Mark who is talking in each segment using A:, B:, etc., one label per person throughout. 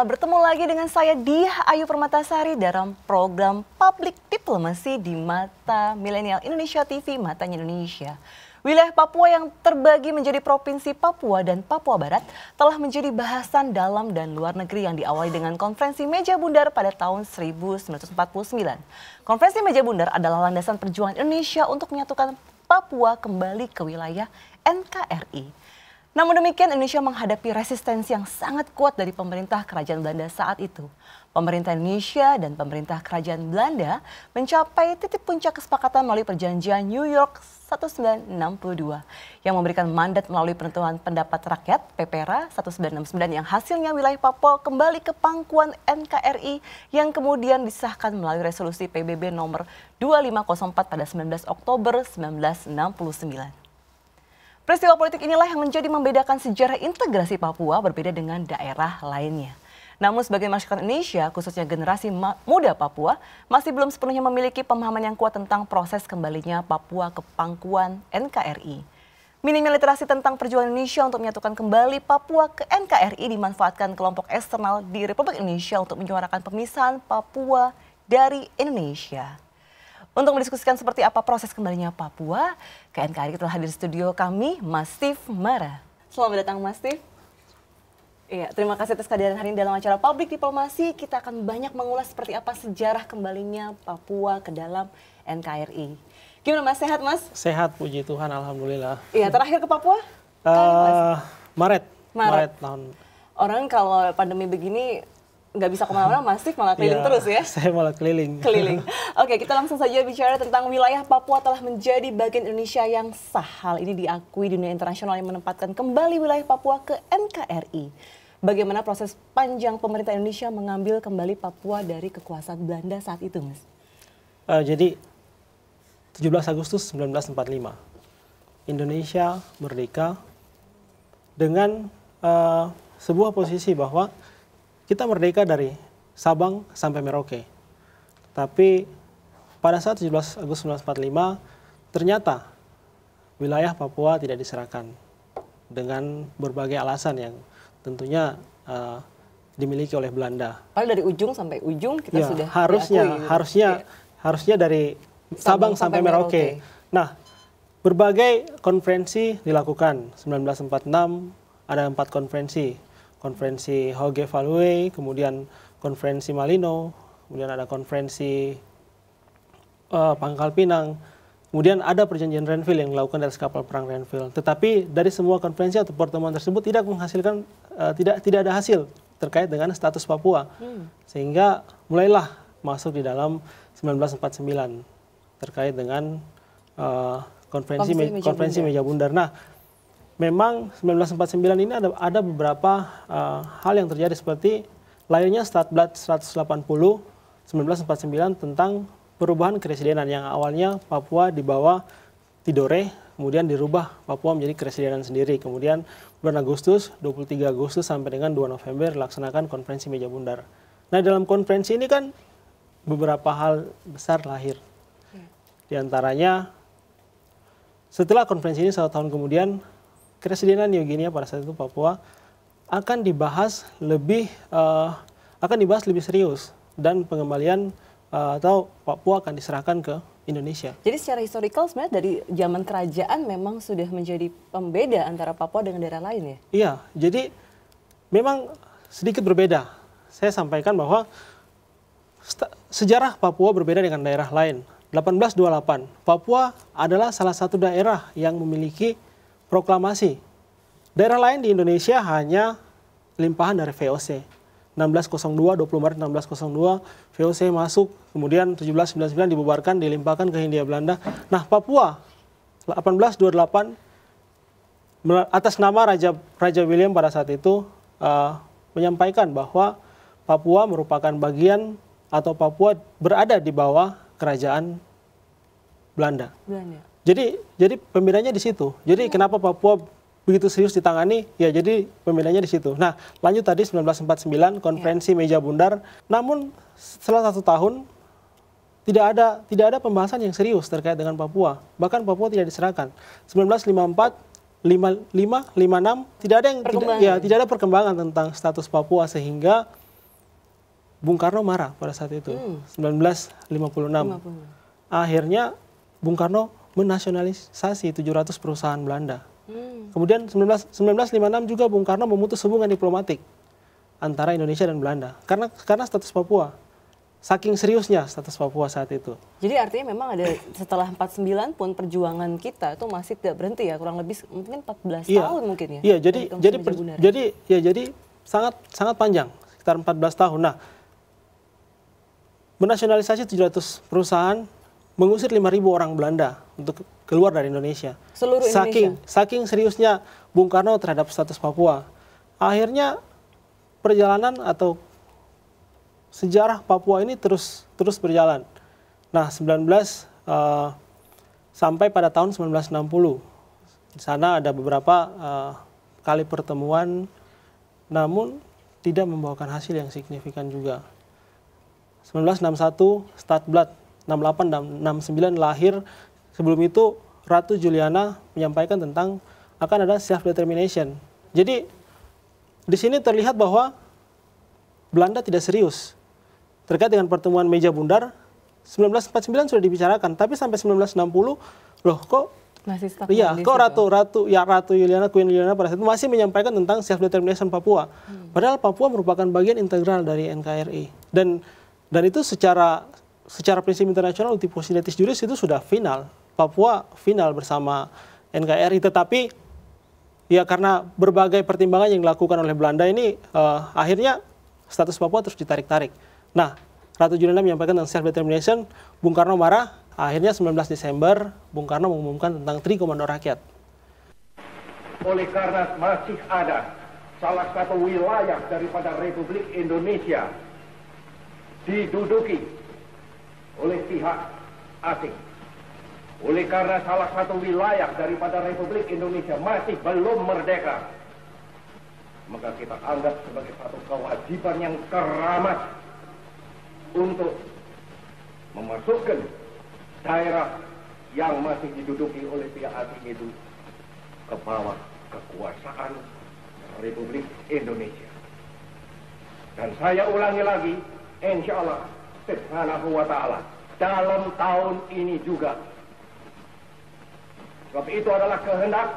A: bertemu lagi dengan saya Diah Ayu Permatasari dalam program Public Diplomacy di Mata Milenial Indonesia TV Matanya Indonesia. Wilayah Papua yang terbagi menjadi Provinsi Papua dan Papua Barat telah menjadi bahasan dalam dan luar negeri yang diawali dengan konferensi meja bundar pada tahun 1949. Konferensi meja bundar adalah landasan perjuangan Indonesia untuk menyatukan Papua kembali ke wilayah NKRI. Namun demikian Indonesia menghadapi resistensi yang sangat kuat dari pemerintah kerajaan Belanda saat itu. Pemerintah Indonesia dan pemerintah kerajaan Belanda mencapai titik puncak kesepakatan melalui perjanjian New York 1962 yang memberikan mandat melalui penentuan pendapat rakyat PPRA 1969 yang hasilnya wilayah Papua kembali ke pangkuan NKRI yang kemudian disahkan melalui resolusi PBB nomor 2504 pada 19 Oktober 1969. Peristiwa politik inilah yang menjadi membedakan sejarah integrasi Papua berbeda dengan daerah lainnya. Namun sebagai masyarakat Indonesia, khususnya generasi muda Papua, masih belum sepenuhnya memiliki pemahaman yang kuat tentang proses kembalinya Papua ke pangkuan NKRI. Minimnya literasi tentang perjuangan Indonesia untuk menyatukan kembali Papua ke NKRI dimanfaatkan kelompok eksternal di Republik Indonesia untuk menyuarakan pemisahan Papua dari Indonesia. Untuk mendiskusikan seperti apa proses kembalinya Papua, KNKRI telah hadir di studio kami, Mas Masif Mara. Selamat datang Mas Masif. Iya, terima kasih atas kehadiran hari ini dalam acara Publik Diplomasi. Kita akan banyak mengulas seperti apa sejarah kembalinya Papua ke dalam
B: NKRI. Gimana Mas, sehat Mas? Sehat, puji Tuhan, Alhamdulillah. Iya,
A: terakhir ke Papua?
B: Uh, Maret. Maret. Maret tahun.
A: Orang kalau pandemi begini nggak bisa kemana-mana, masih malah keliling ya, terus ya? Saya
B: malah keliling. Keliling.
A: Oke, kita langsung saja bicara tentang wilayah Papua telah menjadi bagian Indonesia yang sah. Hal ini diakui dunia internasional yang menempatkan kembali wilayah Papua ke NKRI. Bagaimana proses panjang pemerintah Indonesia mengambil kembali Papua dari kekuasaan Belanda saat itu, Mas?
B: Uh, jadi 17 Agustus 1945, Indonesia merdeka dengan uh, sebuah posisi bahwa kita merdeka dari Sabang sampai Merauke. Tapi pada saat 17 Agustus 1945 ternyata wilayah Papua tidak diserahkan dengan berbagai alasan yang tentunya uh, dimiliki oleh Belanda. Padahal dari ujung sampai ujung kita ya, sudah harusnya diakui, harusnya ya. harusnya dari Sabang, Sabang sampai, Merauke. Merauke. Nah, berbagai konferensi dilakukan. 1946 ada empat konferensi konferensi Hoge Value, kemudian konferensi Malino, kemudian ada konferensi uh, Pangkal Pinang, kemudian ada perjanjian Renville yang dilakukan dari kapal perang Renville. Tetapi dari semua konferensi atau pertemuan tersebut tidak menghasilkan uh, tidak tidak ada hasil terkait dengan status Papua. Hmm. Sehingga mulailah masuk di dalam 1949 terkait dengan uh, konferensi konferensi meja, meja bundar. Nah, memang 1949 ini ada, ada beberapa uh, hal yang terjadi seperti lahirnya Statblad 180 1949 tentang perubahan keresidenan yang awalnya Papua di Tidore kemudian dirubah Papua menjadi keresidenan sendiri. Kemudian bulan Agustus, 23 Agustus sampai dengan 2 November laksanakan konferensi meja bundar. Nah dalam konferensi ini kan beberapa hal besar lahir. Ya. Di antaranya setelah konferensi ini satu tahun kemudian Kepresidenan New Guinea pada saat itu Papua akan dibahas lebih uh, akan dibahas lebih serius dan pengembalian uh, atau Papua akan diserahkan ke Indonesia.
A: Jadi secara historical sebenarnya dari zaman kerajaan memang sudah menjadi pembeda antara Papua dengan daerah lain ya?
B: Iya, jadi memang sedikit berbeda. Saya sampaikan bahwa sejarah Papua berbeda dengan daerah lain. 1828, Papua adalah salah satu daerah yang memiliki proklamasi. Daerah lain di Indonesia hanya limpahan dari VOC. 1602, 20 Maret 1602, VOC masuk, kemudian 1799 dibubarkan, dilimpahkan ke Hindia Belanda. Nah, Papua 1828 atas nama Raja Raja William pada saat itu uh, menyampaikan bahwa Papua merupakan bagian atau Papua berada di bawah kerajaan Belanda. Belanda. Jadi jadi pembedanya di situ. Jadi hmm. kenapa Papua begitu serius ditangani? Ya jadi pembedanya di situ. Nah, lanjut tadi 1949 konferensi yeah. meja bundar. Namun setelah satu tahun tidak ada tidak ada pembahasan yang serius terkait dengan Papua. Bahkan Papua tidak diserahkan. 1954 55 56 tidak ada yang tidak, ya tidak ada perkembangan tentang status Papua sehingga Bung Karno marah pada saat itu. Hmm. 1956. 50. Akhirnya Bung Karno menasionalisasi 700 perusahaan Belanda. Hmm. Kemudian 19, 1956 juga Bung Karno memutus hubungan diplomatik antara Indonesia dan Belanda karena karena status Papua. Saking seriusnya status Papua saat itu.
A: Jadi artinya memang ada setelah 49 pun perjuangan kita itu masih tidak berhenti ya, kurang lebih mungkin 14 iya. tahun mungkin ya. Iya, jadi jadi per,
B: jadi ya jadi sangat sangat panjang, sekitar 14 tahun. Nah, menasionalisasi 700 perusahaan mengusir 5.000 orang Belanda untuk keluar dari Indonesia. Seluruh Indonesia. Saking saking seriusnya Bung Karno terhadap status Papua. Akhirnya perjalanan atau sejarah Papua ini terus terus berjalan. Nah, 19 uh, eh, sampai pada tahun 1960 di sana ada beberapa uh, kali pertemuan namun tidak membawakan hasil yang signifikan juga. 1961 Stadblad 68 dan 69 lahir sebelum itu Ratu Juliana menyampaikan tentang akan ada self determination. Jadi di sini terlihat bahwa Belanda tidak serius terkait dengan pertemuan meja bundar 1949 sudah dibicarakan, tapi sampai 1960 loh kok masih Iya, kok ratu ratu ya ratu Juliana Queen Juliana pada saat itu masih menyampaikan tentang self determination Papua. Hmm. Padahal Papua merupakan bagian integral dari NKRI dan dan itu secara secara prinsip internasional netis Juris itu sudah final. Papua final bersama NKRI tetapi ya karena berbagai pertimbangan yang dilakukan oleh Belanda ini uh, akhirnya status Papua terus ditarik-tarik. Nah, Ratu Juliana menyampaikan tentang self determination, Bung Karno marah, akhirnya 19 Desember Bung Karno mengumumkan tentang Tri Komando Rakyat. Oleh karena masih ada salah satu wilayah daripada Republik Indonesia diduduki oleh pihak asing. Oleh karena salah satu wilayah daripada Republik Indonesia masih belum merdeka, maka kita anggap sebagai satu kewajiban yang keramat untuk memasukkan daerah yang masih diduduki oleh pihak asing itu ke bawah kekuasaan Republik Indonesia. Dan saya ulangi lagi, insya Allah subhanahu wa ta'ala dalam tahun ini juga. Sebab itu adalah kehendak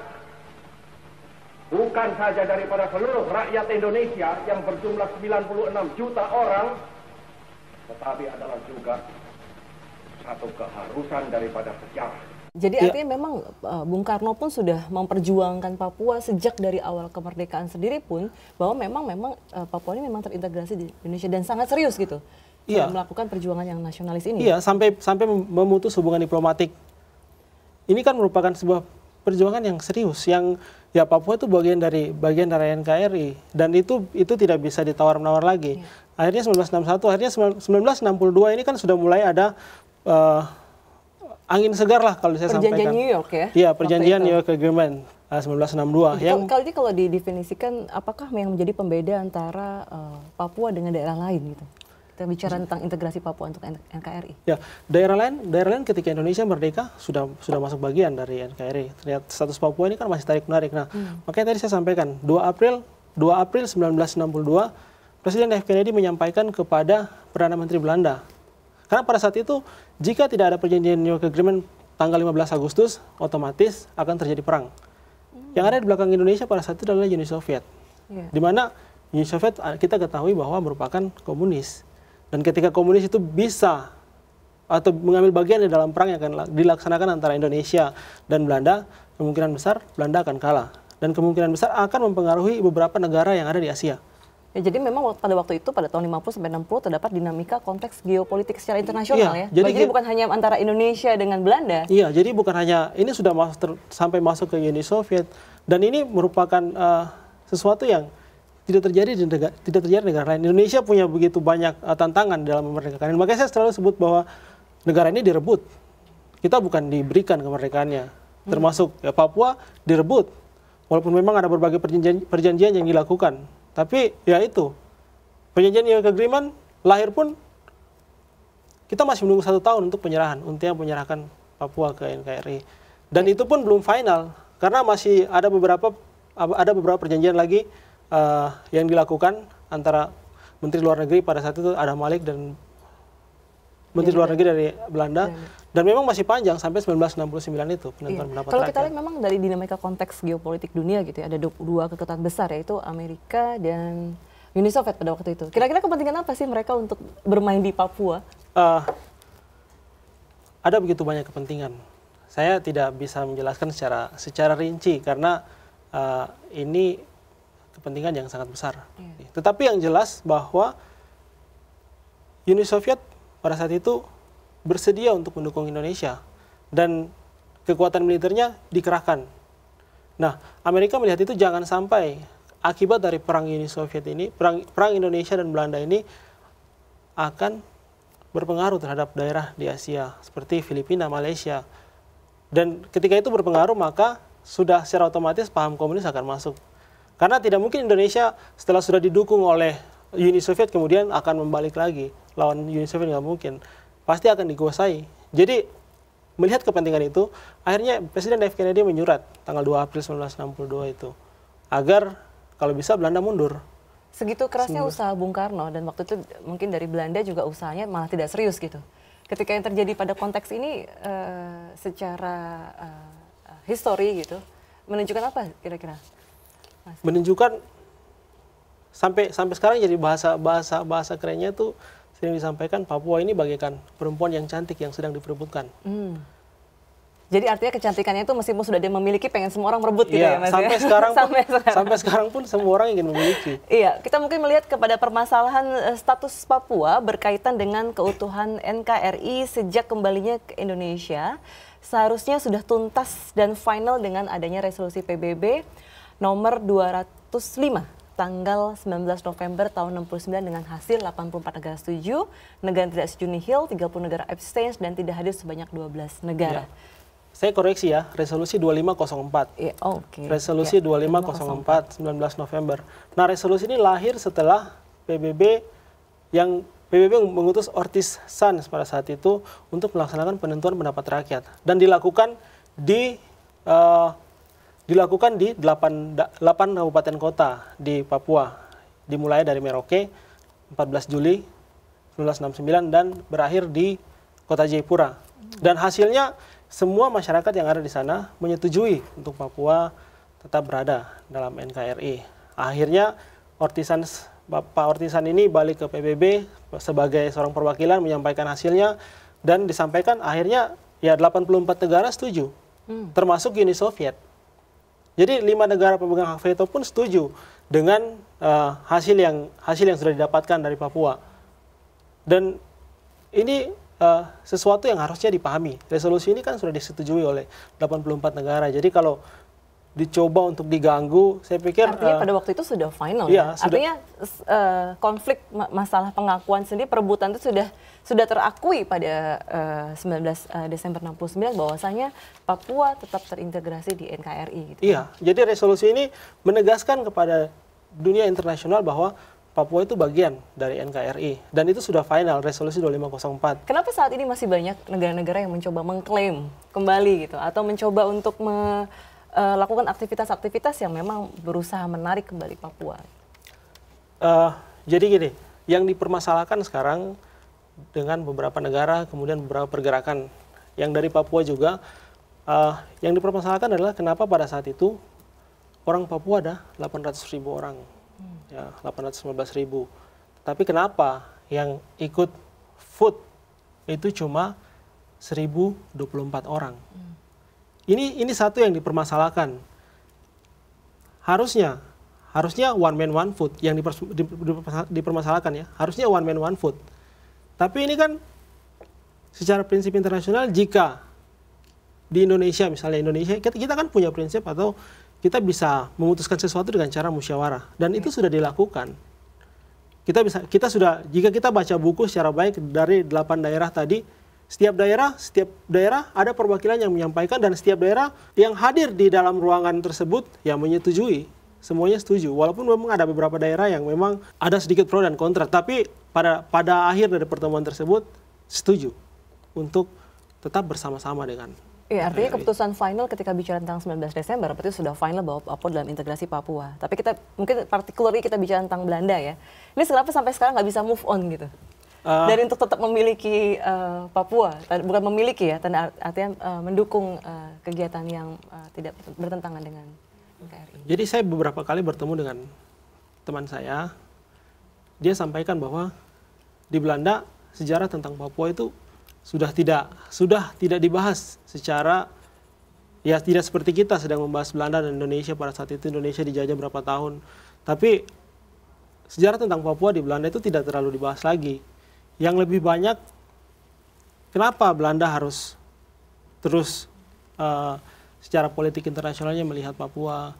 B: bukan saja daripada seluruh rakyat Indonesia yang berjumlah 96 juta orang, tetapi adalah juga satu keharusan daripada sejarah. Jadi ya. artinya
A: memang eh, Bung Karno pun sudah memperjuangkan Papua sejak dari awal kemerdekaan sendiri pun bahwa memang memang eh, Papua ini memang terintegrasi di Indonesia dan sangat serius gitu iya. melakukan perjuangan yang nasionalis ini. Iya,
B: sampai sampai memutus hubungan diplomatik. Ini kan merupakan sebuah perjuangan yang serius yang ya Papua itu bagian dari bagian dari NKRI dan itu itu tidak bisa ditawar menawar lagi. Ya. Akhirnya 1961, akhirnya 1962 ini kan sudah mulai ada uh, angin segar lah kalau saya perjanjian sampaikan. Perjanjian New York
A: ya? Iya perjanjian New York
B: Agreement. Eh, uh, 1962 itu, yang
A: kalau ini kalau didefinisikan apakah yang menjadi pembeda antara uh, Papua dengan daerah lain gitu? kita bicara tentang integrasi Papua untuk NKRI.
B: Ya, daerah lain, daerah lain ketika Indonesia merdeka sudah sudah masuk bagian dari NKRI. Terlihat status Papua ini kan masih tarik menarik. Nah, hmm. makanya tadi saya sampaikan 2 April 2 April 1962 Presiden F Kennedy menyampaikan kepada Perdana Menteri Belanda. Karena pada saat itu jika tidak ada perjanjian New York Agreement tanggal 15 Agustus otomatis akan terjadi perang. Hmm. Yang ada di belakang Indonesia pada saat itu adalah Uni Soviet. Yeah. Di mana Uni Soviet kita ketahui bahwa merupakan komunis dan ketika komunis itu bisa atau mengambil bagian di dalam perang yang akan dilaksanakan antara Indonesia dan Belanda, kemungkinan besar Belanda akan kalah. Dan kemungkinan besar akan mempengaruhi beberapa negara yang ada di Asia. Ya, jadi memang pada waktu itu pada tahun
A: 50 60 terdapat dinamika konteks geopolitik secara internasional iya, ya. Jadi, jadi bukan hanya antara Indonesia dengan Belanda.
B: Iya, jadi bukan hanya ini sudah masuk sampai masuk ke Uni Soviet dan ini merupakan uh, sesuatu yang tidak terjadi di negara, tidak terjadi di negara lain. Indonesia punya begitu banyak uh, tantangan dalam memerdekakan. Makanya saya selalu sebut bahwa negara ini direbut. Kita bukan diberikan kemerdekaannya. Hmm. Termasuk ya, Papua direbut. Walaupun memang ada berbagai perjanjian, perjanjian yang dilakukan, tapi ya itu perjanjian yang agreement lahir pun kita masih menunggu satu tahun untuk penyerahan, untuk yang menyerahkan Papua ke NKRI. Dan itu pun belum final karena masih ada beberapa ada beberapa perjanjian lagi uh, yang dilakukan antara Menteri Luar Negeri pada saat itu Adam Malik dan Menteri iya, Luar iya. Negeri dari Belanda iya, dan memang masih panjang sampai 1969 itu penentuan iya. Kalau kita
A: lihat memang dari dinamika konteks geopolitik dunia gitu ya ada dua kekuatan besar yaitu Amerika dan Uni Soviet pada waktu itu. Kira-kira kepentingan apa sih mereka untuk
B: bermain di Papua? Uh, ada begitu banyak kepentingan. Saya tidak bisa menjelaskan secara secara rinci karena uh, ini kepentingan yang sangat besar. Yeah. Tetapi yang jelas bahwa Uni Soviet pada saat itu bersedia untuk mendukung Indonesia dan kekuatan militernya dikerahkan. Nah, Amerika melihat itu jangan sampai akibat dari perang Uni Soviet ini, perang, perang Indonesia dan Belanda ini akan berpengaruh terhadap daerah di Asia seperti Filipina, Malaysia. Dan ketika itu berpengaruh maka sudah secara otomatis paham komunis akan masuk karena tidak mungkin Indonesia setelah sudah didukung oleh Uni Soviet kemudian akan membalik lagi lawan Uni Soviet nggak mungkin. Pasti akan dikuasai. Jadi melihat kepentingan itu, akhirnya Presiden F Kennedy menyurat tanggal 2 April 1962 itu agar kalau bisa Belanda mundur.
A: Segitu kerasnya usaha Bung Karno dan waktu itu mungkin dari Belanda juga usahanya malah tidak serius gitu. Ketika yang terjadi pada konteks ini uh, secara uh, histori gitu menunjukkan apa kira-kira?
B: menunjukkan sampai sampai sekarang jadi bahasa bahasa bahasa kerennya tuh sering disampaikan Papua ini bagaikan perempuan yang cantik yang sedang diperebutkan. Hmm.
A: Jadi artinya kecantikannya itu meskipun sudah dia memiliki pengen semua orang merebut gitu iya, ya Mas ya? sampai ya? sekarang pun,
B: sekarang. sampai sekarang pun semua orang ingin memiliki.
A: Iya, kita mungkin melihat kepada permasalahan eh, status Papua berkaitan dengan keutuhan NKRI sejak kembalinya ke Indonesia seharusnya sudah tuntas dan final dengan adanya resolusi PBB nomor 205 tanggal 19 November tahun 69 dengan hasil 84 negara setuju, negara tidak setuju nihil, 30 negara abstain dan tidak hadir sebanyak 12
B: negara. Ya. Saya koreksi ya, resolusi 2504. Ya, oh, okay. Resolusi ya, 2504 19 November. Nah, resolusi ini lahir setelah PBB yang PBB mengutus Ortiz Sanz pada saat itu untuk melaksanakan penentuan pendapat rakyat dan dilakukan di uh, dilakukan di 8, 8 kabupaten kota di Papua. Dimulai dari Merauke 14 Juli 1969 dan berakhir di Kota Jayapura. Dan hasilnya semua masyarakat yang ada di sana menyetujui untuk Papua tetap berada dalam NKRI. Akhirnya Ortisan Pak Ortisan ini balik ke PBB sebagai seorang perwakilan menyampaikan hasilnya dan disampaikan akhirnya ya 84 negara setuju. Hmm. Termasuk Uni Soviet. Jadi lima negara pemegang hak veto pun setuju dengan uh, hasil yang hasil yang sudah didapatkan dari Papua. Dan ini uh, sesuatu yang harusnya dipahami. Resolusi ini kan sudah disetujui oleh 84 negara. Jadi kalau dicoba untuk diganggu, saya pikir artinya uh, pada waktu itu sudah final iya, ya. Sudah, artinya
A: uh, konflik masalah pengakuan sendiri perebutan itu sudah sudah terakui pada uh, 19 uh, Desember 69 bahwasanya Papua tetap terintegrasi di NKRI
B: gitu. Kan? Iya, jadi resolusi ini menegaskan kepada dunia internasional bahwa Papua itu bagian dari NKRI dan itu sudah final resolusi 2504.
A: Kenapa saat ini masih banyak negara-negara yang mencoba mengklaim kembali gitu atau mencoba untuk me uh, lakukan aktivitas-aktivitas yang memang berusaha menarik kembali Papua?
B: Uh, jadi gini, yang dipermasalahkan sekarang dengan beberapa negara, kemudian beberapa pergerakan yang dari Papua juga, uh, yang dipermasalahkan adalah kenapa pada saat itu orang Papua ada 800 ribu orang, hmm. ya 815 ribu. Tapi kenapa yang ikut food itu cuma 1024 orang. Hmm ini ini satu yang dipermasalahkan. Harusnya harusnya one man one foot yang diper, dipermasalahkan ya. Harusnya one man one foot. Tapi ini kan secara prinsip internasional jika di Indonesia misalnya Indonesia kita, kita kan punya prinsip atau kita bisa memutuskan sesuatu dengan cara musyawarah dan itu sudah dilakukan kita bisa kita sudah jika kita baca buku secara baik dari delapan daerah tadi setiap daerah, setiap daerah ada perwakilan yang menyampaikan dan setiap daerah yang hadir di dalam ruangan tersebut yang menyetujui. Semuanya setuju, walaupun memang ada beberapa daerah yang memang ada sedikit pro dan kontra, tapi pada pada akhir dari pertemuan tersebut setuju untuk tetap bersama-sama dengan Iya, artinya keputusan
A: final ketika bicara tentang 19 Desember berarti sudah final bahwa Papua dalam integrasi Papua. Tapi kita mungkin particularly kita bicara tentang Belanda ya. Ini kenapa sampai sekarang nggak bisa move on gitu? Uh, Dan untuk tetap memiliki uh, Papua, bukan memiliki ya, tanda artian uh, mendukung uh, kegiatan yang uh, tidak bertentangan dengan
B: NKRI. Jadi saya beberapa kali bertemu dengan teman saya, dia sampaikan bahwa di Belanda sejarah tentang Papua itu sudah tidak sudah tidak dibahas secara ya tidak seperti kita sedang membahas Belanda dan Indonesia pada saat itu Indonesia dijajah berapa tahun tapi sejarah tentang Papua di Belanda itu tidak terlalu dibahas lagi yang lebih banyak kenapa Belanda harus terus uh, secara politik internasionalnya melihat Papua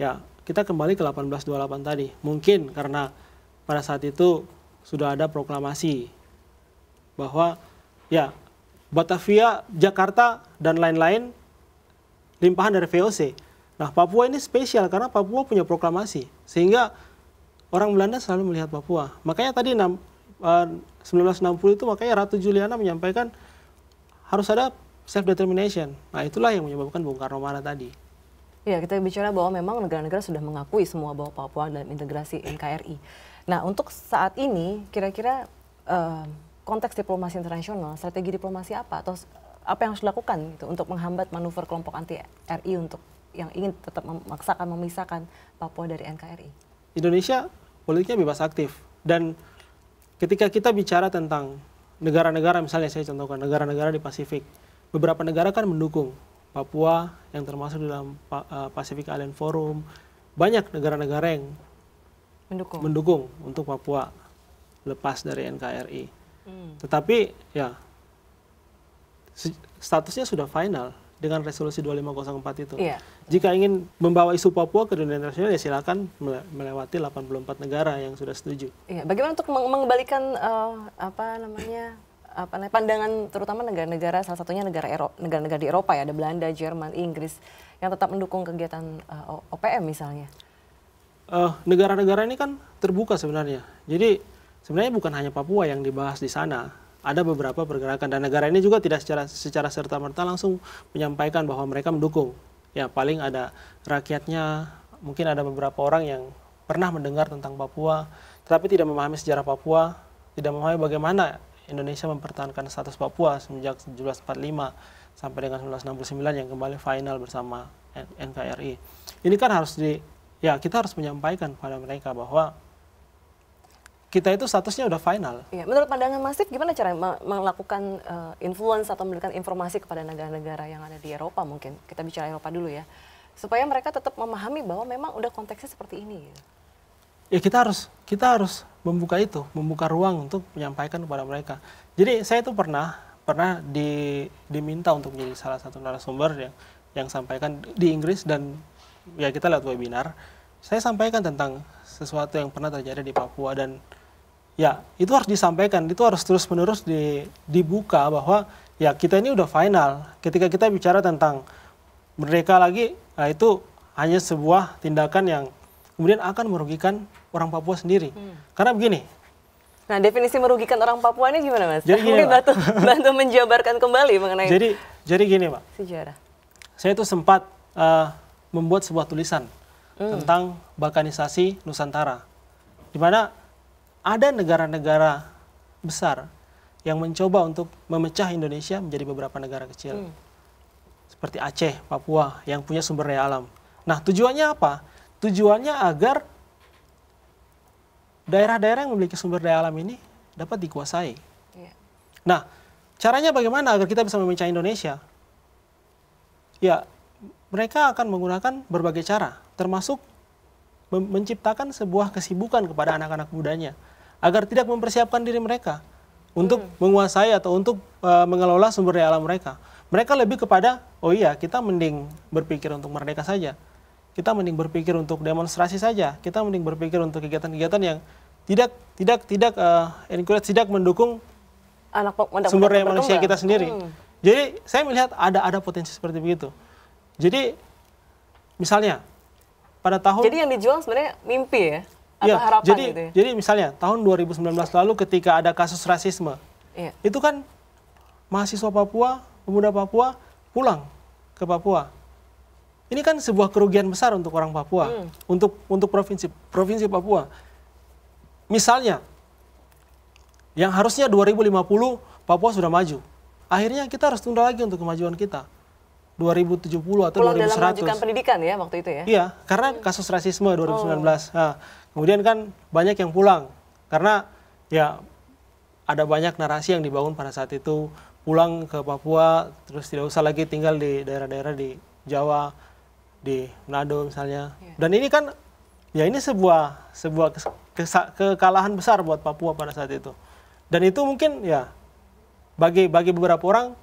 B: ya kita kembali ke 1828 tadi mungkin karena pada saat itu sudah ada proklamasi bahwa ya Batavia, Jakarta dan lain-lain limpahan dari VOC. Nah, Papua ini spesial karena Papua punya proklamasi sehingga orang Belanda selalu melihat Papua. Makanya tadi 1960 eh, itu makanya Ratu Juliana menyampaikan harus ada self determination. Nah, itulah yang menyebabkan Bung Karno marah tadi.
A: Ya, kita bicara bahwa memang negara-negara sudah mengakui semua bahwa Papua dalam integrasi NKRI. Nah, untuk saat ini kira-kira uh, konteks diplomasi internasional, strategi diplomasi apa atau apa yang harus dilakukan gitu untuk menghambat manuver kelompok anti RI untuk yang ingin tetap memaksakan memisahkan Papua dari NKRI?
B: Indonesia politiknya bebas aktif dan ketika kita bicara tentang negara-negara misalnya saya contohkan negara-negara di Pasifik, beberapa negara kan mendukung Papua yang termasuk dalam eh, Pacific Island Forum, banyak negara-negara yang mendukung. mendukung untuk Papua lepas dari NKRI. Hmm. Tetapi ya statusnya sudah final dengan resolusi 2504 itu. Yeah jika ingin membawa isu Papua ke dunia internasional ya silakan melewati 84 negara yang sudah setuju.
A: Iya, bagaimana untuk mengembalikan uh, apa namanya apa pandangan terutama negara-negara salah satunya negara Eropa, negara-negara di Eropa ya ada Belanda, Jerman, Inggris yang tetap mendukung kegiatan uh, eh, OPM misalnya.
B: negara eh, negara-negara ini kan terbuka sebenarnya. Jadi sebenarnya bukan hanya Papua yang dibahas di sana, ada beberapa pergerakan dan negara ini juga tidak secara secara serta merta langsung menyampaikan bahwa mereka mendukung ya paling ada rakyatnya, mungkin ada beberapa orang yang pernah mendengar tentang Papua, tetapi tidak memahami sejarah Papua, tidak memahami bagaimana Indonesia mempertahankan status Papua semenjak 1945 sampai dengan 1969 yang kembali final bersama NKRI. Ini kan harus di, ya kita harus menyampaikan kepada mereka bahwa kita itu statusnya udah final. Ya,
A: menurut pandangan Masif, gimana cara melakukan uh, influence atau memberikan informasi kepada negara-negara yang ada di Eropa mungkin? Kita bicara Eropa dulu ya, supaya mereka tetap memahami bahwa memang udah konteksnya seperti ini. Gitu.
B: Ya kita harus kita harus membuka itu, membuka ruang untuk menyampaikan kepada mereka. Jadi saya itu pernah pernah di, diminta untuk menjadi salah satu narasumber yang yang sampaikan di Inggris dan ya kita lihat webinar. Saya sampaikan tentang sesuatu yang pernah terjadi di Papua dan ya itu harus disampaikan, itu harus terus-menerus di, dibuka bahwa ya kita ini udah final. Ketika kita bicara tentang merdeka lagi, nah itu hanya sebuah tindakan yang kemudian akan merugikan orang Papua sendiri. Hmm. Karena begini.
A: Nah, definisi merugikan orang Papua ini gimana, Mas? Jadi gini, bantu, bantu menjabarkan kembali mengenai Jadi jadi gini, Pak. Sejarah.
B: Saya itu sempat uh, membuat sebuah tulisan hmm. tentang balkanisasi Nusantara. Di mana ada negara-negara besar yang mencoba untuk memecah Indonesia menjadi beberapa negara kecil. Hmm. Seperti Aceh, Papua yang punya sumber daya alam. Nah, tujuannya apa? Tujuannya agar daerah-daerah yang memiliki sumber daya alam ini dapat dikuasai. Yeah. Nah, caranya bagaimana agar kita bisa memecah Indonesia? Ya, mereka akan menggunakan berbagai cara, termasuk menciptakan sebuah kesibukan kepada anak-anak mudanya. -anak agar tidak mempersiapkan diri mereka untuk hmm. menguasai atau untuk uh, mengelola sumber daya alam mereka. Mereka lebih kepada, oh iya, kita mending berpikir untuk merdeka saja. Kita mending berpikir untuk demonstrasi saja. Kita mending berpikir untuk kegiatan-kegiatan yang tidak tidak tidak uh, encourage tidak mendukung
A: anak sumber daya manusia kita sendiri. Hmm.
B: Jadi saya melihat ada ada potensi seperti begitu. Jadi misalnya pada tahun Jadi yang
A: dijual sebenarnya mimpi ya ya, harapan jadi, gitu ya?
B: Jadi misalnya tahun 2019 lalu ketika ada kasus rasisme, ya. itu kan mahasiswa Papua, pemuda Papua pulang ke Papua. Ini kan sebuah kerugian besar untuk orang Papua, hmm. untuk untuk provinsi provinsi Papua. Misalnya yang harusnya 2050 Papua sudah maju. Akhirnya kita harus tunda lagi untuk kemajuan kita. 2070 atau Pulang 2100. dalam
A: pendidikan ya waktu itu ya? Iya,
B: karena kasus rasisme 2019. Oh. Nah, kemudian kan banyak yang pulang. Karena ya ada banyak narasi yang dibangun pada saat itu. Pulang ke Papua, terus tidak usah lagi tinggal di daerah-daerah di Jawa, di Nado misalnya. Iya. Dan ini kan, ya ini sebuah sebuah kekalahan besar buat Papua pada saat itu. Dan itu mungkin ya bagi bagi beberapa orang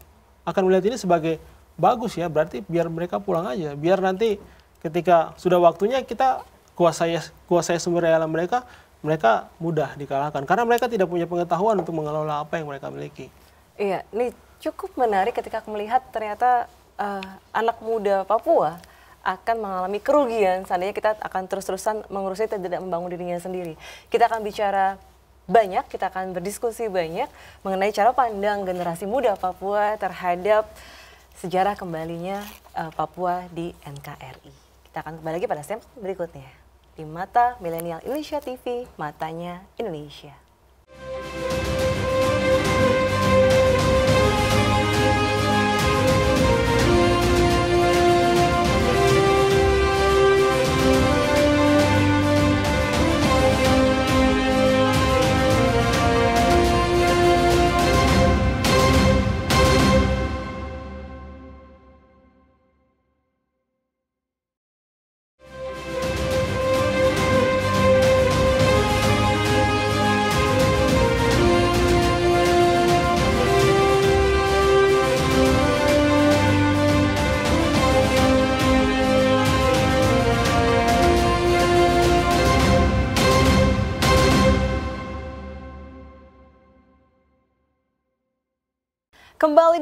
B: akan melihat ini sebagai bagus ya berarti biar mereka pulang aja biar nanti ketika sudah waktunya kita kuasai kuasai sumber daya alam mereka mereka mudah dikalahkan karena mereka tidak punya pengetahuan untuk mengelola apa yang mereka miliki
A: iya ini cukup menarik ketika aku melihat ternyata uh, anak muda Papua akan mengalami kerugian seandainya kita akan terus-terusan mengurusi tidak membangun dirinya sendiri kita akan bicara banyak, kita akan berdiskusi banyak mengenai cara pandang generasi muda Papua terhadap sejarah kembalinya uh, Papua di NKRI. Kita akan kembali lagi pada SEM berikutnya. Di Mata Milenial Indonesia TV, Matanya Indonesia.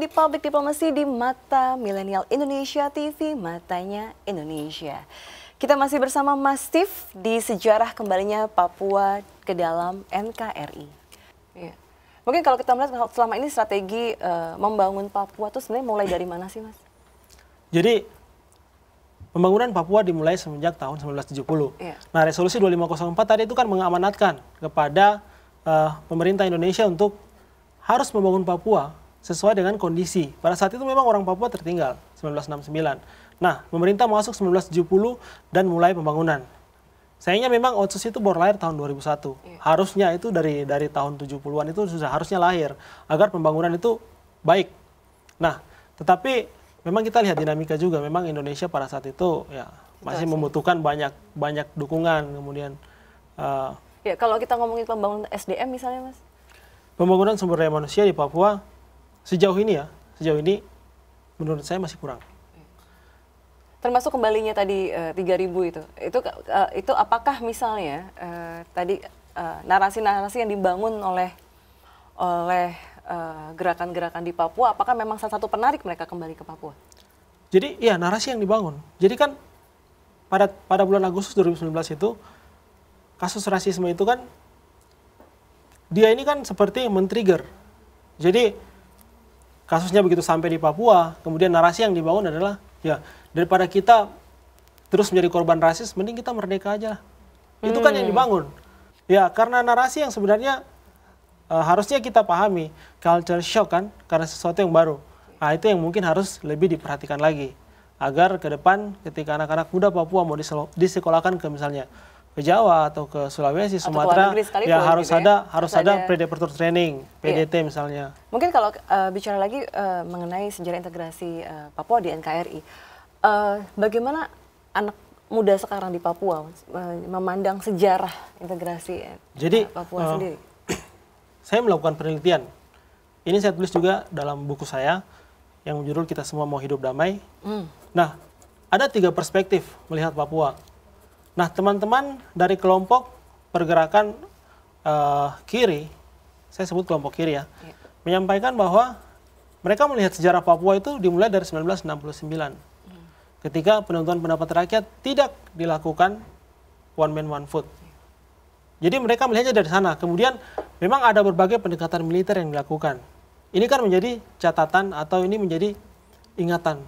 A: di Public Diplomacy di Mata Milenial Indonesia TV, Matanya Indonesia. Kita masih bersama Mas Steve di sejarah kembalinya Papua ke dalam NKRI. Ya. Mungkin kalau kita melihat selama ini strategi uh, membangun Papua itu sebenarnya mulai dari mana sih
B: Mas? Jadi pembangunan Papua dimulai semenjak tahun 1970. Ya. Nah resolusi 2504 tadi itu kan mengamanatkan kepada uh, pemerintah Indonesia untuk harus membangun Papua sesuai dengan kondisi. Pada saat itu memang orang Papua tertinggal 1969. Nah, pemerintah masuk 1970 dan mulai pembangunan. Sayangnya memang Otsus itu baru lahir tahun 2001. Yeah. Harusnya itu dari dari tahun 70-an itu sudah harusnya lahir agar pembangunan itu baik. Nah, tetapi memang kita lihat dinamika juga memang Indonesia pada saat itu ya masih Betul, membutuhkan banyak banyak dukungan kemudian uh,
A: ya kalau kita ngomongin pembangunan SDM misalnya Mas.
B: Pembangunan sumber daya manusia di Papua sejauh ini ya, sejauh ini menurut saya masih kurang.
A: Termasuk kembalinya tadi eh, tiga itu, itu uh, itu apakah misalnya uh, tadi narasi-narasi yang dibangun oleh oleh gerakan-gerakan di Papua, apakah memang salah satu penarik mereka kembali ke Papua?
B: Jadi ya narasi yang dibangun. Jadi kan pada pada bulan Agustus 2019 itu kasus rasisme itu kan dia ini kan seperti men-trigger. Jadi kasusnya begitu sampai di Papua, kemudian narasi yang dibangun adalah ya daripada kita terus menjadi korban rasis, mending kita merdeka aja lah. Hmm. Itu kan yang hmm. dibangun. Ya karena narasi yang sebenarnya uh, harusnya kita pahami culture shock kan karena sesuatu yang baru. Nah, itu yang mungkin harus lebih diperhatikan lagi agar ke depan ketika anak-anak muda Papua mau disekolahkan ke misalnya ke Jawa atau ke Sulawesi, Sumatera, ya gitu harus gitu ada ya? harus ada, ada predator training, PDT iya. misalnya.
A: Mungkin kalau uh, bicara lagi uh, mengenai sejarah integrasi uh, Papua di NKRI, uh, bagaimana anak muda sekarang di Papua uh, memandang sejarah integrasi
B: Jadi, uh, Papua uh, sendiri? Saya melakukan penelitian. Ini saya tulis juga dalam buku saya yang judul kita semua mau hidup damai. Hmm. Nah, ada tiga perspektif melihat Papua Nah, teman-teman dari kelompok pergerakan uh, kiri, saya sebut kelompok kiri ya, ya, menyampaikan bahwa mereka melihat sejarah Papua itu dimulai dari 1969. Ya. Hmm. Ketika penentuan pendapat rakyat tidak dilakukan one man one foot. Jadi mereka melihatnya dari sana. Kemudian memang ada berbagai pendekatan militer yang dilakukan. Ini kan menjadi catatan atau ini menjadi ingatan,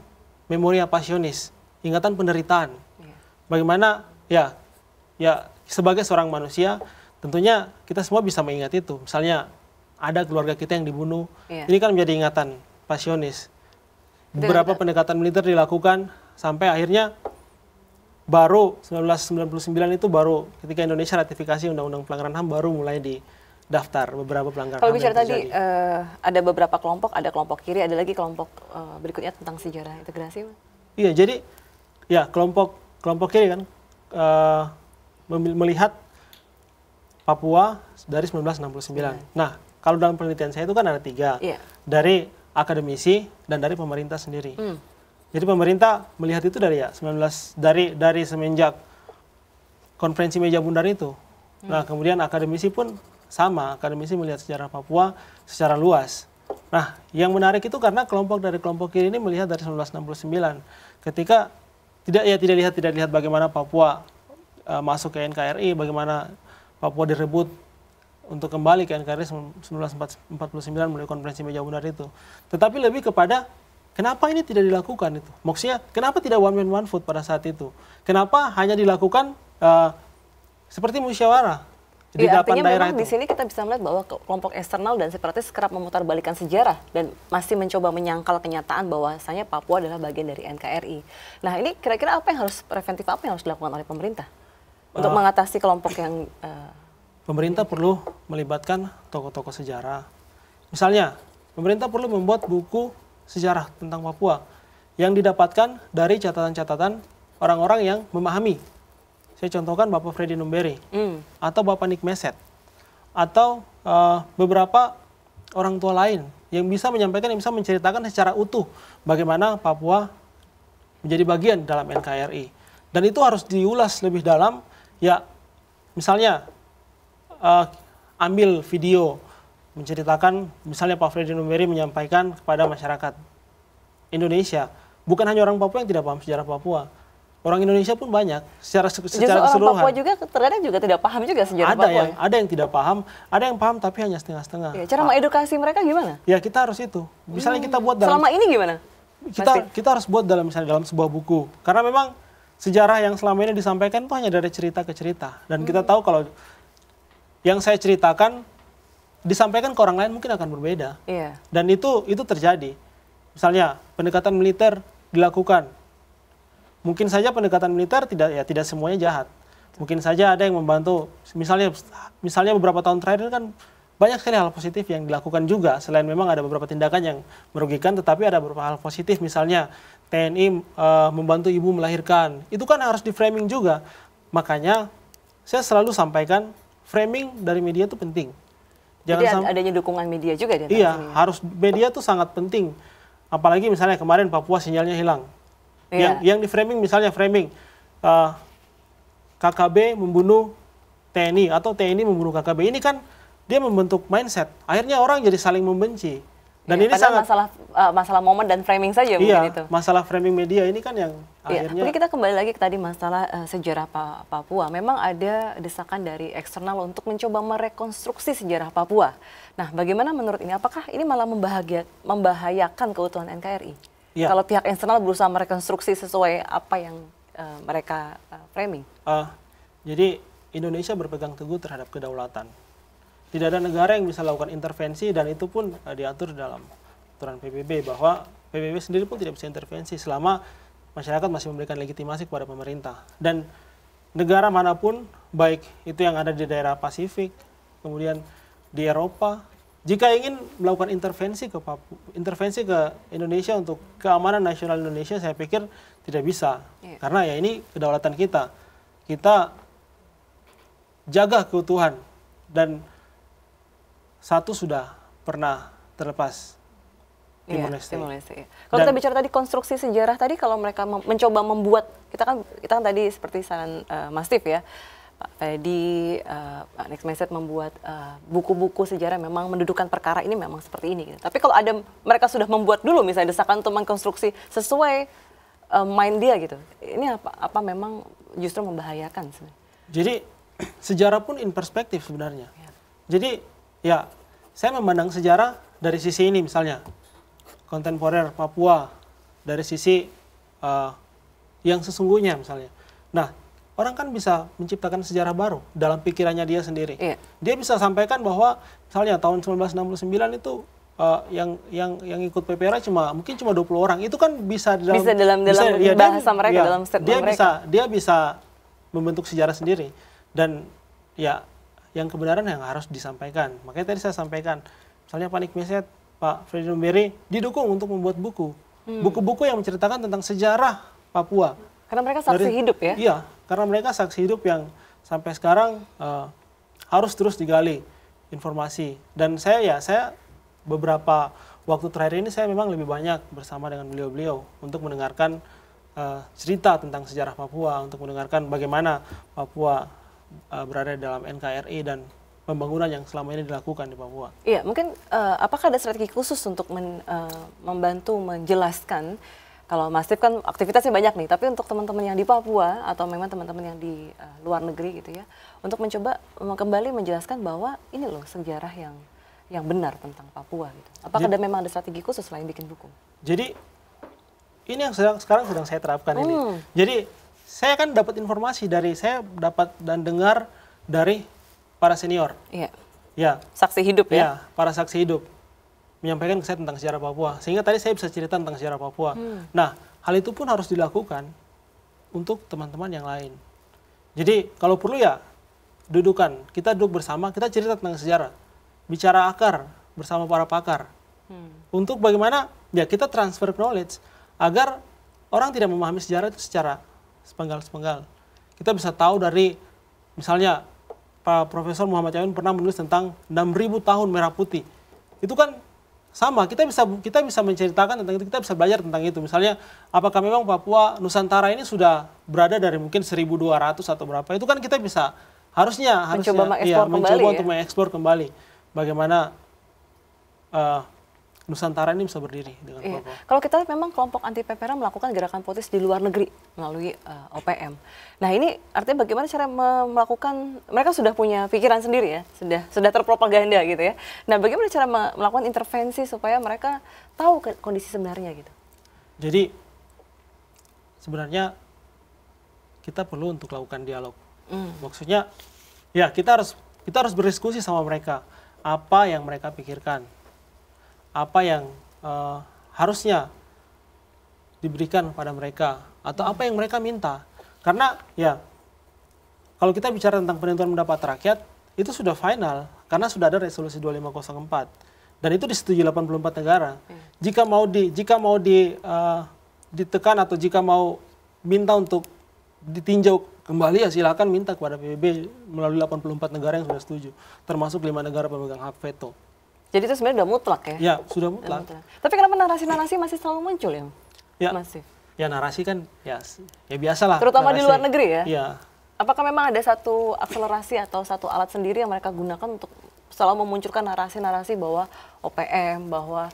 B: memori pasionis, ingatan penderitaan. Iya. Bagaimana Ya, ya sebagai seorang manusia tentunya kita semua bisa mengingat itu. Misalnya ada keluarga kita yang dibunuh, yeah. ini kan menjadi ingatan pasionis. Beberapa Dengan, pendekatan militer dilakukan sampai akhirnya baru 1999 itu baru ketika Indonesia ratifikasi Undang-Undang Pelanggaran HAM baru mulai di daftar beberapa pelanggaran. Kalau bicara tadi
A: uh, ada beberapa kelompok, ada kelompok kiri, ada lagi kelompok uh, berikutnya tentang sejarah integrasi.
B: Iya, jadi ya kelompok kelompok kiri kan uh, melihat Papua dari 1969. Yeah. Iya. Nah, kalau dalam penelitian saya itu kan ada tiga, yeah. dari akademisi dan dari pemerintah sendiri. Mm. Jadi pemerintah melihat itu dari ya 19 dari dari semenjak konferensi meja bundar itu. Mm. Nah, kemudian akademisi pun sama, akademisi melihat sejarah Papua secara luas. Nah, yang menarik itu karena kelompok dari kelompok kiri ini melihat dari 1969 ketika tidak ya tidak lihat tidak lihat bagaimana Papua uh, masuk ke NKRI, bagaimana Papua direbut untuk kembali ke NKRI 1949 melalui konferensi meja bundar itu. Tetapi lebih kepada kenapa ini tidak dilakukan itu. Maksudnya kenapa tidak one man one food pada saat itu? Kenapa hanya dilakukan uh, seperti musyawarah? Iya, di ya, artinya memang itu. di sini
A: kita bisa melihat bahwa kelompok eksternal dan separatis kerap memutarbalikan sejarah dan masih mencoba menyangkal kenyataan bahwa bahwasanya Papua adalah bagian dari NKRI. Nah, ini kira-kira apa yang harus preventif apa yang harus dilakukan oleh pemerintah untuk eh, mengatasi kelompok yang uh,
B: pemerintah ini. perlu melibatkan tokoh-tokoh sejarah. Misalnya, pemerintah perlu membuat buku sejarah tentang Papua yang didapatkan dari catatan-catatan orang-orang yang memahami saya contohkan Bapak Freddy Numberi mm. atau Bapak Nick Meset atau uh, beberapa orang tua lain yang bisa menyampaikan yang bisa menceritakan secara utuh bagaimana Papua menjadi bagian dalam NKRI. Dan itu harus diulas lebih dalam ya misalnya uh, ambil video menceritakan misalnya Pak Freddy Numberi menyampaikan kepada masyarakat Indonesia bukan hanya orang Papua yang tidak paham sejarah Papua Orang Indonesia pun banyak secara secara Justru keseluruhan. Orang Papua juga terkadang juga tidak paham juga sejarah ada Papua. Yang, ya? Ada yang tidak paham, ada yang paham tapi hanya setengah-setengah. Ya, cara
A: mengedukasi mereka gimana?
B: Ya kita harus itu. Misalnya hmm. kita buat dalam selama ini gimana? Kita Pasti. kita harus buat dalam misalnya dalam sebuah buku. Karena memang sejarah yang selama ini disampaikan itu hanya dari cerita ke cerita dan hmm. kita tahu kalau yang saya ceritakan disampaikan ke orang lain mungkin akan berbeda. Iya. Dan itu itu terjadi. Misalnya pendekatan militer dilakukan mungkin saja pendekatan militer tidak ya tidak semuanya jahat. Mungkin saja ada yang membantu. Misalnya misalnya beberapa tahun terakhir kan banyak sekali hal positif yang dilakukan juga selain memang ada beberapa tindakan yang merugikan tetapi ada beberapa hal positif misalnya TNI e, eh, membantu ibu melahirkan. Itu kan harus di framing juga. Makanya saya selalu sampaikan framing dari media itu penting. Jangan Jadi adanya dukungan media juga di Iya, ya? harus media itu sangat penting. Apalagi misalnya kemarin Papua sinyalnya hilang Yeah. Yang yang di framing misalnya framing uh, eh, KKB membunuh TNI atau TNI membunuh KKB ini kan dia membentuk mindset. Akhirnya orang jadi saling membenci. Dan ya, ini sangat masalah
A: uh, masalah momen dan framing saja iya, mungkin itu.
B: masalah framing media ini kan yang ya, akhirnya. Jadi kita
A: kembali lagi ke tadi masalah uh, sejarah pa Papua. Memang ada desakan dari eksternal untuk mencoba merekonstruksi sejarah Papua. Nah, bagaimana menurut ini? Apakah ini malah membahagia membahayakan keutuhan NKRI? Ya. Kalau pihak internal berusaha merekonstruksi sesuai apa yang uh, mereka uh, framing.
B: Uh, jadi Indonesia berpegang teguh terhadap kedaulatan. Tidak ada negara yang bisa lakukan intervensi dan itu pun uh, diatur dalam aturan PBB bahwa PBB sendiri pun tidak bisa intervensi selama masyarakat masih memberikan legitimasi kepada pemerintah. Dan negara manapun, baik itu yang ada di daerah Pasifik, kemudian di Eropa, jika ingin melakukan intervensi ke Papua, intervensi ke Indonesia untuk keamanan nasional Indonesia, saya pikir tidak bisa. Yeah. Karena ya ini kedaulatan kita. Kita jaga keutuhan dan satu sudah pernah terlepas.
A: ya, Leste. Ya. Kalau kita bicara tadi konstruksi sejarah tadi, kalau mereka mencoba membuat, kita kan kita kan tadi seperti saran uh, Mas Tif ya, Pak eh, Fedi, uh, eh, Next Mindset membuat eh, buku-buku uh, sejarah memang mendudukan perkara ini memang seperti ini. Gitu. Tapi kalau ada mereka sudah membuat dulu misalnya desakan untuk mengkonstruksi sesuai uh, mind dia gitu, ini apa, apa memang justru membahayakan sebenarnya?
B: Jadi sejarah pun in perspektif sebenarnya. Ya. Jadi ya saya memandang sejarah dari sisi ini misalnya kontemporer Papua dari sisi uh, yang sesungguhnya misalnya. Nah orang kan bisa menciptakan sejarah baru dalam pikirannya dia sendiri. Iya. Dia bisa sampaikan bahwa misalnya tahun 1969 itu uh, yang yang yang ikut PPRA cuma mungkin cuma 20 orang. Itu kan bisa dalam bisa dalam bisa, dalam ya, bahasa dia, mereka ya, dalam statement dia mereka. bisa dia bisa membentuk sejarah sendiri dan ya yang kebenaran yang harus disampaikan. Makanya tadi saya sampaikan misalnya Panik Meset, Pak Fredo Berry didukung untuk membuat buku. Hmm. Buku-buku hmm. yang menceritakan tentang sejarah Papua
A: karena mereka saksi Dari, hidup ya? Iya,
B: karena mereka saksi hidup yang sampai sekarang uh, harus terus digali informasi. Dan saya ya, saya beberapa waktu terakhir ini saya memang lebih banyak bersama dengan beliau-beliau untuk mendengarkan uh, cerita tentang sejarah Papua, untuk mendengarkan bagaimana Papua uh, berada dalam NKRI dan pembangunan yang selama ini dilakukan di Papua. Iya,
A: mungkin uh, apakah ada strategi khusus untuk men, uh, membantu menjelaskan kalau Mas Tip kan aktivitasnya banyak nih, tapi untuk teman-teman yang di Papua atau memang teman-teman yang di uh, luar negeri gitu ya, untuk mencoba eh, kembali menjelaskan bahwa ini loh sejarah yang yang benar tentang Papua gitu. Apakah jadi, ada memang ada strategi khusus selain bikin buku?
B: Jadi ini yang sedang sekarang sedang saya terapkan hmm. ini. Jadi saya kan dapat informasi dari saya dapat dan dengar dari para senior. Iya. Ya. Saksi hidup ya. ya para saksi hidup menyampaikan ke saya tentang sejarah Papua. Sehingga tadi saya bisa cerita tentang sejarah Papua. Hmm. Nah, hal itu pun harus dilakukan untuk teman-teman yang lain. Jadi, kalau perlu ya dudukan, kita duduk bersama, kita cerita tentang sejarah. Bicara akar bersama para pakar. Hmm. Untuk bagaimana ya kita transfer knowledge agar orang tidak memahami sejarah itu secara sepenggal-sepenggal. Kita bisa tahu dari misalnya Pak Profesor Muhammad Yamin pernah menulis tentang 6000 tahun merah putih. Itu kan sama kita bisa kita bisa menceritakan tentang itu kita bisa belajar tentang itu misalnya apakah memang Papua Nusantara ini sudah berada dari mungkin 1200 atau berapa itu kan kita bisa harusnya harusnya mencoba ya, mencoba kembali, untuk ya? mengekspor kembali bagaimana uh, Nusantara ini bisa berdiri dengan iya.
A: Kalau kita memang kelompok anti PPRA melakukan gerakan politis di luar negeri melalui uh, eh, OPM. Nah ini artinya bagaimana cara melakukan mereka sudah punya pikiran sendiri ya, sudah sudah terpropaganda gitu ya. Nah bagaimana cara melakukan intervensi supaya mereka tahu kondisi sebenarnya gitu.
B: Jadi sebenarnya kita perlu untuk lakukan dialog. Mm. Maksudnya ya kita harus kita harus berdiskusi sama mereka apa yang mereka pikirkan apa yang uh, harusnya diberikan pada mereka atau apa yang mereka minta. Karena ya kalau kita bicara tentang penentuan pendapat rakyat itu sudah final karena sudah ada resolusi 2504 dan itu disetujui 84 negara. Jika mau di jika mau di uh, ditekan atau jika mau minta untuk ditinjau kembali ya silakan minta kepada PBB melalui 84 negara yang sudah setuju termasuk lima negara pemegang hak veto.
A: Jadi itu sebenarnya sudah mutlak ya? Ya,
B: sudah mutlak. mutlak.
A: Tapi kenapa narasi-narasi masih selalu muncul ya?
B: Ya. Masih. Ya narasi kan ya ya biasalah. Terutama narasi. di luar negeri ya? Iya.
A: Apakah memang ada satu akselerasi atau satu alat sendiri yang mereka gunakan untuk selalu memunculkan narasi-narasi bahwa OPM, bahwa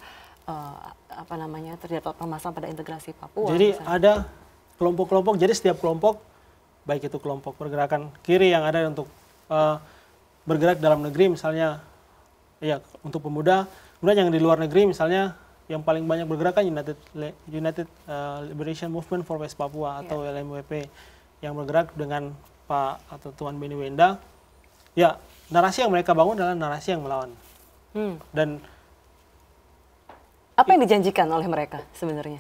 A: uh, apa namanya terdapat permasalahan pada integrasi Papua?
B: Jadi misalnya. ada kelompok-kelompok. Jadi setiap kelompok, baik itu kelompok pergerakan kiri yang ada untuk uh, bergerak dalam negeri, misalnya Iya, untuk pemuda. Kemudian yang di luar negeri misalnya yang paling banyak bergerak kan United United uh, Liberation Movement for West Papua iya. atau yeah. LMWP yang bergerak dengan Pak atau Tuan Benny Wenda. Ya, narasi yang mereka bangun adalah narasi yang melawan. Hmm. Dan
A: apa yang dijanjikan oleh mereka sebenarnya?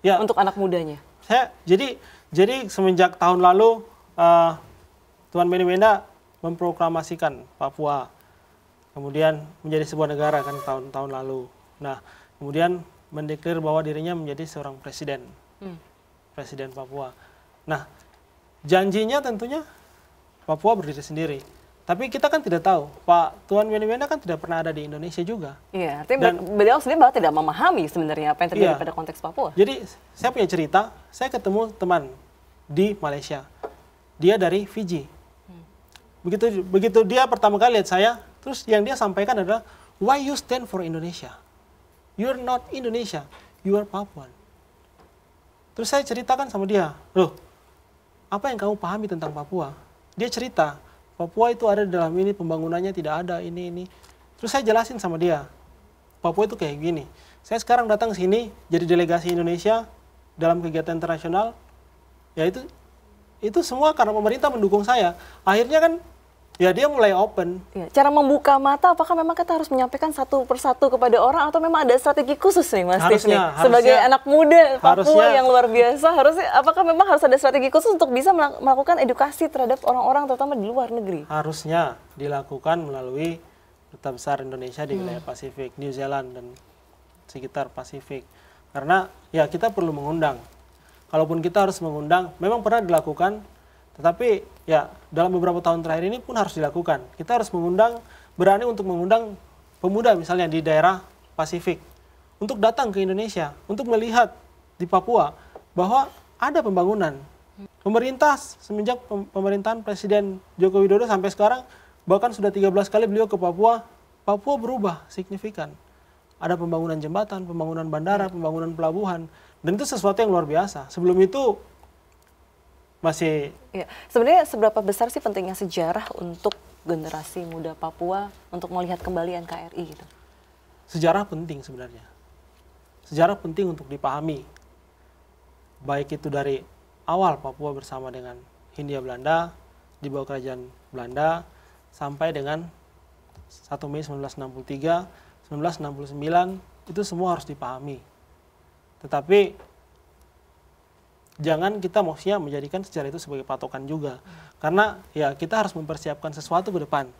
B: Ya. Untuk anak mudanya. Saya jadi jadi semenjak tahun lalu uh, Tuan Benny Wenda memproklamasikan Papua kemudian menjadi sebuah negara kan tahun-tahun lalu. Nah, kemudian mendeklir bahwa dirinya menjadi seorang presiden, hmm. presiden Papua. Nah, janjinya tentunya Papua berdiri sendiri. Tapi kita kan tidak tahu, Pak Tuan Wena-Wena kan tidak pernah ada di Indonesia juga.
A: Iya, tapi Dan, beliau sendiri bahwa tidak memahami sebenarnya apa yang terjadi iya, pada
B: konteks Papua. Jadi saya punya cerita, saya ketemu teman di Malaysia. Dia dari Fiji. Hmm. Begitu begitu dia pertama kali lihat saya, Terus yang dia sampaikan adalah why you stand for Indonesia? You are not Indonesia, you are Papua. Terus saya ceritakan sama dia, loh, apa yang kamu pahami tentang Papua? Dia cerita, Papua itu ada dalam ini, pembangunannya tidak ada, ini, ini. Terus saya jelasin sama dia, Papua itu kayak gini. Saya sekarang datang sini jadi delegasi Indonesia dalam kegiatan internasional, yaitu itu semua karena pemerintah mendukung saya. Akhirnya kan Ya dia mulai open. Ya,
A: cara membuka mata apakah memang kita harus menyampaikan satu persatu kepada orang atau memang ada strategi khusus nih Mas harusnya, Sebagai harusnya, anak muda Papua harusnya, yang luar biasa harusnya apakah memang harus ada strategi khusus untuk bisa melakukan edukasi
B: terhadap orang-orang terutama di luar negeri? Harusnya dilakukan melalui duta besar Indonesia di hmm. wilayah hmm. Pasifik, New Zealand dan sekitar Pasifik. Karena ya kita perlu mengundang. Kalaupun kita harus mengundang, memang pernah dilakukan tetapi ya dalam beberapa tahun terakhir ini pun harus dilakukan. Kita harus mengundang, berani untuk mengundang pemuda misalnya di daerah Pasifik untuk datang ke Indonesia, untuk melihat di Papua bahwa ada pembangunan. Pemerintah semenjak pemerintahan Presiden Joko Widodo sampai sekarang bahkan sudah 13 kali beliau ke Papua, Papua berubah signifikan. Ada pembangunan jembatan, pembangunan bandara, pembangunan pelabuhan, dan itu sesuatu yang luar biasa. Sebelum itu masih.
A: Ya. Sebenarnya seberapa besar sih pentingnya sejarah untuk generasi muda Papua untuk melihat kembali NKRI gitu?
B: Sejarah penting sebenarnya. Sejarah penting untuk dipahami. Baik itu dari awal Papua bersama dengan Hindia Belanda, di bawah kerajaan Belanda, sampai dengan 1 Mei 1963, 1969, itu semua harus dipahami. Tetapi jangan kita maksudnya menjadikan sejarah itu sebagai patokan juga. Karena ya kita harus mempersiapkan sesuatu ke depan.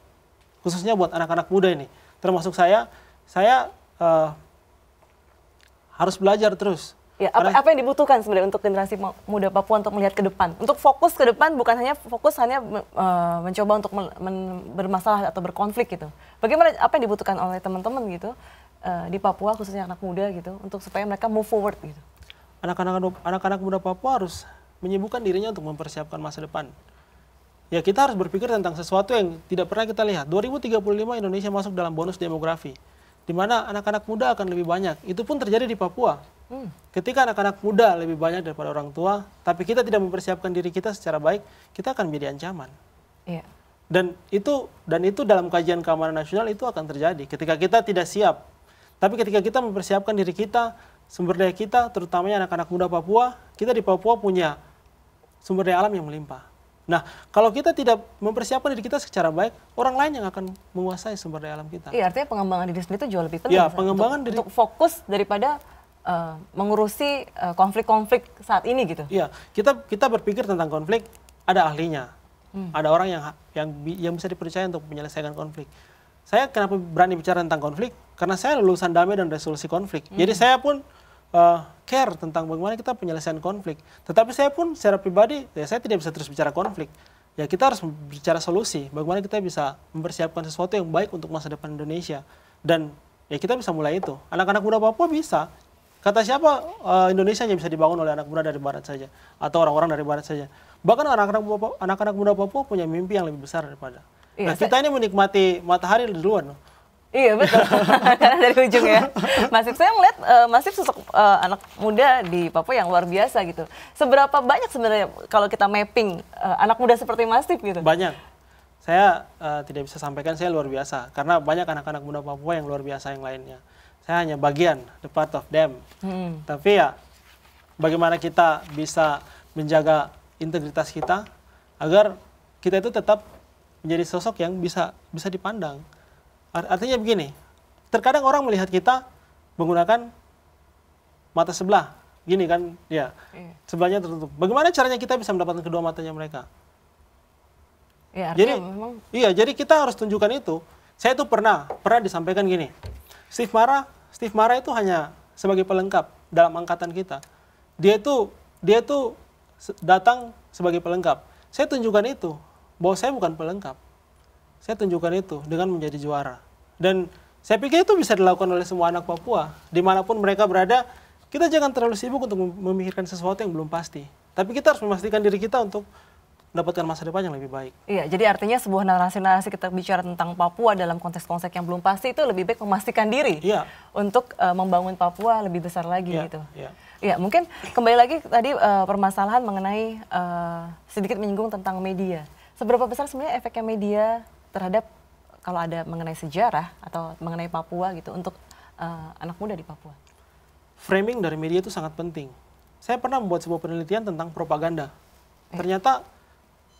B: Khususnya buat anak-anak muda ini. Termasuk saya, saya uh, harus belajar terus.
A: Ya, apa, apa yang dibutuhkan sebenarnya untuk generasi muda Papua untuk melihat ke depan? Untuk fokus ke depan bukan hanya fokus hanya uh, mencoba untuk men, men, bermasalah atau berkonflik gitu. Bagaimana apa yang dibutuhkan oleh teman-teman gitu eh, di Papua khususnya anak muda gitu untuk supaya mereka move forward gitu?
B: anak-anak anak-anak muda Papua harus menyibukkan dirinya untuk mempersiapkan masa depan. Ya kita harus berpikir tentang sesuatu yang tidak pernah kita lihat. 2035 Indonesia masuk dalam bonus demografi, di mana anak-anak muda akan lebih banyak. Itu pun terjadi di Papua. Hmm. Ketika anak-anak muda lebih banyak daripada orang tua, tapi kita tidak mempersiapkan diri kita secara baik, kita akan menjadi ancaman. Iya. Dan itu dan itu dalam kajian keamanan nasional itu akan terjadi ketika kita tidak siap. Tapi ketika kita mempersiapkan diri kita, sumber daya kita, terutamanya anak-anak muda Papua, kita di Papua punya sumber daya alam yang melimpah. Nah, kalau kita tidak mempersiapkan diri kita secara baik, orang lain yang akan menguasai sumber daya alam kita. Iya,
A: artinya pengembangan diri sendiri itu jauh lebih penting. Ya, pengembangan untuk, diri... untuk fokus daripada uh, mengurusi eh, konflik-konflik
B: uh, saat ini gitu. Iya, kita kita berpikir tentang konflik ada ahlinya, hmm. ada orang yang yang yang bisa dipercaya untuk menyelesaikan konflik. Saya kenapa berani bicara tentang konflik? Karena saya lulusan damai dan resolusi konflik. Hmm. Jadi saya pun uh, care tentang bagaimana kita penyelesaian konflik. Tetapi saya pun secara pribadi, ya saya tidak bisa terus bicara konflik. Ya kita harus bicara solusi, bagaimana kita bisa mempersiapkan sesuatu yang baik untuk masa depan Indonesia. Dan ya kita bisa mulai itu. Anak-anak muda Papua bisa. Kata siapa uh, Indonesia hanya bisa dibangun oleh anak muda dari barat saja atau orang-orang dari barat saja. Bahkan anak-anak muda Papua punya mimpi yang lebih besar daripada. Iya, nah, kita ini menikmati matahari di luar. Iya betul,
A: karena dari ujung ya. Masif, saya melihat uh, eh, Masif sosok uh, anak muda di Papua yang luar biasa gitu. Seberapa banyak sebenarnya kalau kita mapping uh, anak muda seperti Masif gitu?
B: Banyak. Saya uh, tidak bisa sampaikan saya luar biasa, karena banyak anak-anak muda Papua yang luar biasa yang lainnya. Saya hanya bagian, the part of them. Hmm. Tapi ya, bagaimana kita bisa menjaga integritas kita agar kita itu tetap menjadi sosok yang bisa bisa dipandang Artinya begini, terkadang orang melihat kita menggunakan mata sebelah, gini kan, ya, iya. sebelahnya tertutup. Bagaimana caranya kita bisa mendapatkan kedua matanya mereka? Ya, jadi, memang... iya, jadi kita harus tunjukkan itu. Saya itu pernah, pernah disampaikan gini, Steve Mara, Steve Mara itu hanya sebagai pelengkap dalam angkatan kita. Dia itu, dia itu datang sebagai pelengkap. Saya tunjukkan itu bahwa saya bukan pelengkap saya tunjukkan itu dengan menjadi juara. Dan saya pikir itu bisa dilakukan oleh semua anak Papua. Dimanapun mereka berada, kita jangan terlalu sibuk untuk memikirkan sesuatu yang belum pasti. Tapi kita harus memastikan diri kita untuk mendapatkan masa depan yang lebih baik.
A: Iya, jadi artinya sebuah narasi-narasi kita bicara tentang Papua dalam konteks-konteks yang belum pasti itu lebih baik memastikan diri iya. untuk uh, membangun Papua lebih besar lagi iya, gitu. Iya. Ya, mungkin kembali lagi tadi uh, permasalahan mengenai uh, sedikit menyinggung tentang media. Seberapa besar sebenarnya efeknya media terhadap kalau ada mengenai sejarah atau mengenai Papua gitu untuk uh, anak muda di Papua?
B: Framing dari media itu sangat penting. Saya pernah membuat sebuah penelitian tentang propaganda. Eh. Ternyata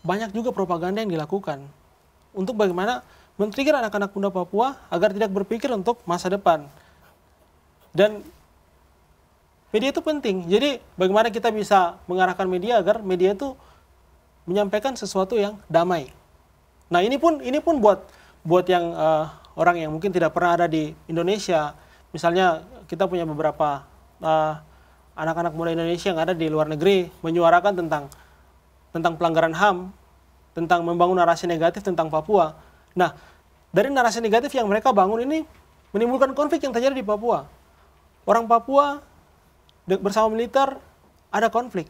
B: banyak juga propaganda yang dilakukan untuk bagaimana men-trigger anak-anak muda Papua agar tidak berpikir untuk masa depan. Dan media itu penting. Jadi bagaimana kita bisa mengarahkan media agar media itu menyampaikan sesuatu yang damai. Nah ini pun ini pun buat buat yang uh, orang yang mungkin tidak pernah ada di Indonesia, misalnya kita punya beberapa anak eh, anak-anak muda Indonesia yang ada di luar negeri menyuarakan tentang tentang pelanggaran HAM, tentang membangun narasi negatif tentang Papua. Nah dari narasi negatif yang mereka bangun ini menimbulkan konflik yang terjadi di Papua. Orang Papua bersama militer ada konflik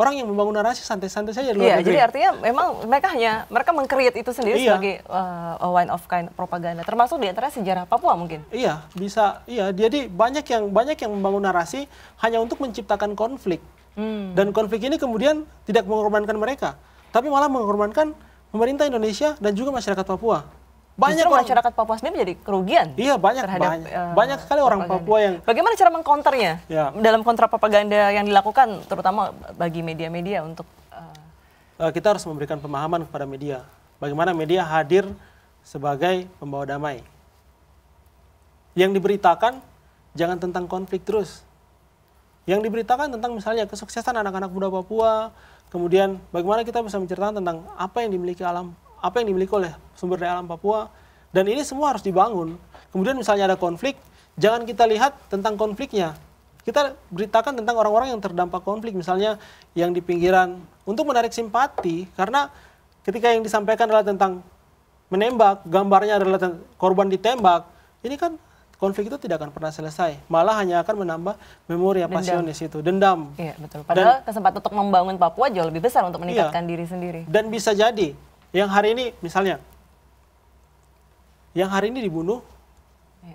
B: orang yang membangun narasi santai-santai saja luar iya, negeri. jadi artinya
A: memang mereka hanya mereka mengkreat itu sendiri iya. sebagai uh, wine of kind propaganda
B: termasuk di antara sejarah Papua mungkin. Iya, bisa. Iya, jadi banyak yang banyak yang membangun narasi hanya untuk menciptakan konflik. Hmm. Dan konflik ini kemudian tidak mengorbankan mereka, tapi malah mengorbankan pemerintah Indonesia dan juga masyarakat Papua banyak Justru masyarakat
A: Papua sendiri menjadi kerugian. Iya banyak terhadap banyak, uh, banyak sekali orang Papua yang. Bagaimana cara mengkonternya ya. dalam kontra propaganda yang dilakukan terutama bagi media-media untuk.
B: Uh, kita harus memberikan pemahaman kepada media bagaimana media hadir sebagai pembawa damai. Yang diberitakan jangan tentang konflik terus. Yang diberitakan tentang misalnya kesuksesan anak-anak muda Papua, kemudian bagaimana kita bisa menceritakan tentang apa yang dimiliki alam apa yang dimiliki oleh sumber daya alam Papua dan ini semua harus dibangun. Kemudian misalnya ada konflik, jangan kita lihat tentang konfliknya. Kita beritakan tentang orang-orang yang terdampak konflik misalnya yang di pinggiran untuk menarik simpati karena ketika yang disampaikan adalah tentang menembak, gambarnya adalah korban ditembak. Ini kan konflik itu tidak akan pernah selesai. Malah hanya akan menambah memori apa itu, dendam.
A: Iya, betul. Padahal Dan, kesempatan untuk membangun Papua jauh lebih besar untuk iya. meningkatkan iya, diri sendiri.
B: Dan bisa jadi yang hari ini misalnya yang hari ini dibunuh ya.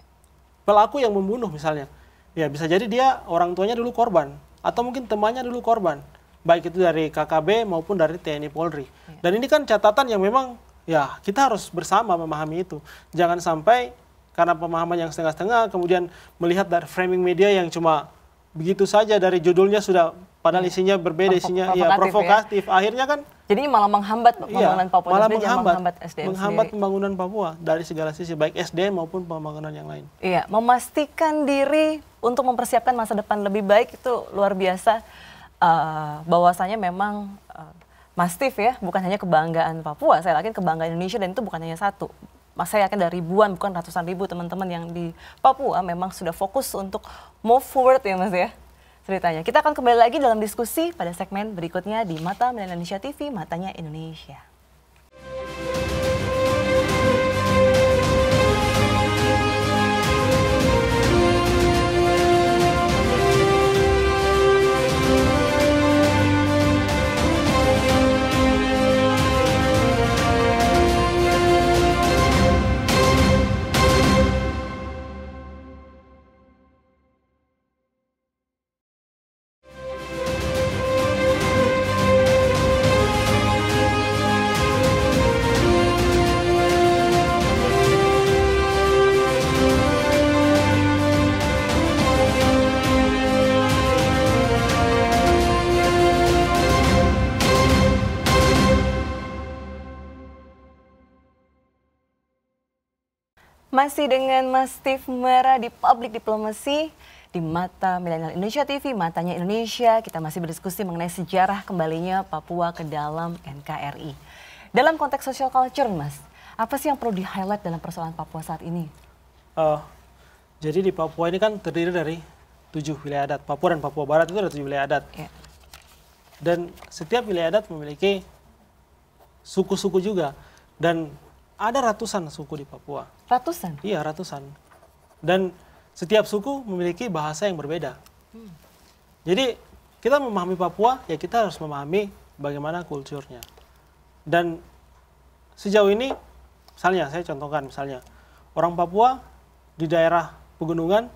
B: pelaku yang membunuh misalnya ya bisa jadi dia orang tuanya dulu korban atau mungkin temannya dulu korban baik itu dari KKB maupun dari TNI Polri ya. dan ini kan catatan yang memang ya kita harus bersama memahami itu jangan sampai karena pemahaman yang setengah-setengah kemudian melihat dari framing media yang cuma begitu saja dari judulnya sudah Padahal iya. isinya berbeda, isinya iya, provokatif, ya provokatif.
A: Ya. Akhirnya kan jadi malah menghambat iya, pembangunan iya, Papua malah sendiri, menghambat, menghambat SDM menghambat sendiri.
B: pembangunan Papua dari segala sisi baik SDM maupun pembangunan yang lain.
A: Iya, memastikan diri untuk mempersiapkan masa depan lebih baik itu luar biasa. Uh, bahwasanya memang uh, eh, mastif ya, bukan hanya kebanggaan Papua, saya yakin kebanggaan Indonesia dan itu bukan hanya satu. Mas saya yakin dari ribuan bukan ratusan ribu teman-teman yang di Papua memang sudah fokus untuk move forward ya Mas ya ceritanya. Kita akan kembali lagi dalam diskusi pada segmen berikutnya di Mata Milenial Indonesia TV, Matanya Indonesia. masih dengan Mas Steve Mera di Public Diplomacy di Mata Milenial Indonesia TV, Matanya Indonesia. Kita masih berdiskusi mengenai sejarah kembalinya Papua ke dalam NKRI. Dalam konteks social culture, Mas, apa sih yang perlu di-highlight dalam persoalan Papua saat ini?
B: Uh, jadi di Papua ini kan terdiri dari tujuh wilayah adat. Papua dan Papua Barat itu ada tujuh wilayah adat. Yeah. Dan setiap wilayah adat memiliki suku-suku juga. Dan ada ratusan suku di Papua. Ratusan? Iya, ratusan. Dan setiap suku memiliki bahasa yang berbeda. Hmm. Jadi kita memahami Papua, ya kita harus memahami bagaimana kulturnya. Dan sejauh ini, misalnya saya contohkan misalnya, orang Papua di daerah pegunungan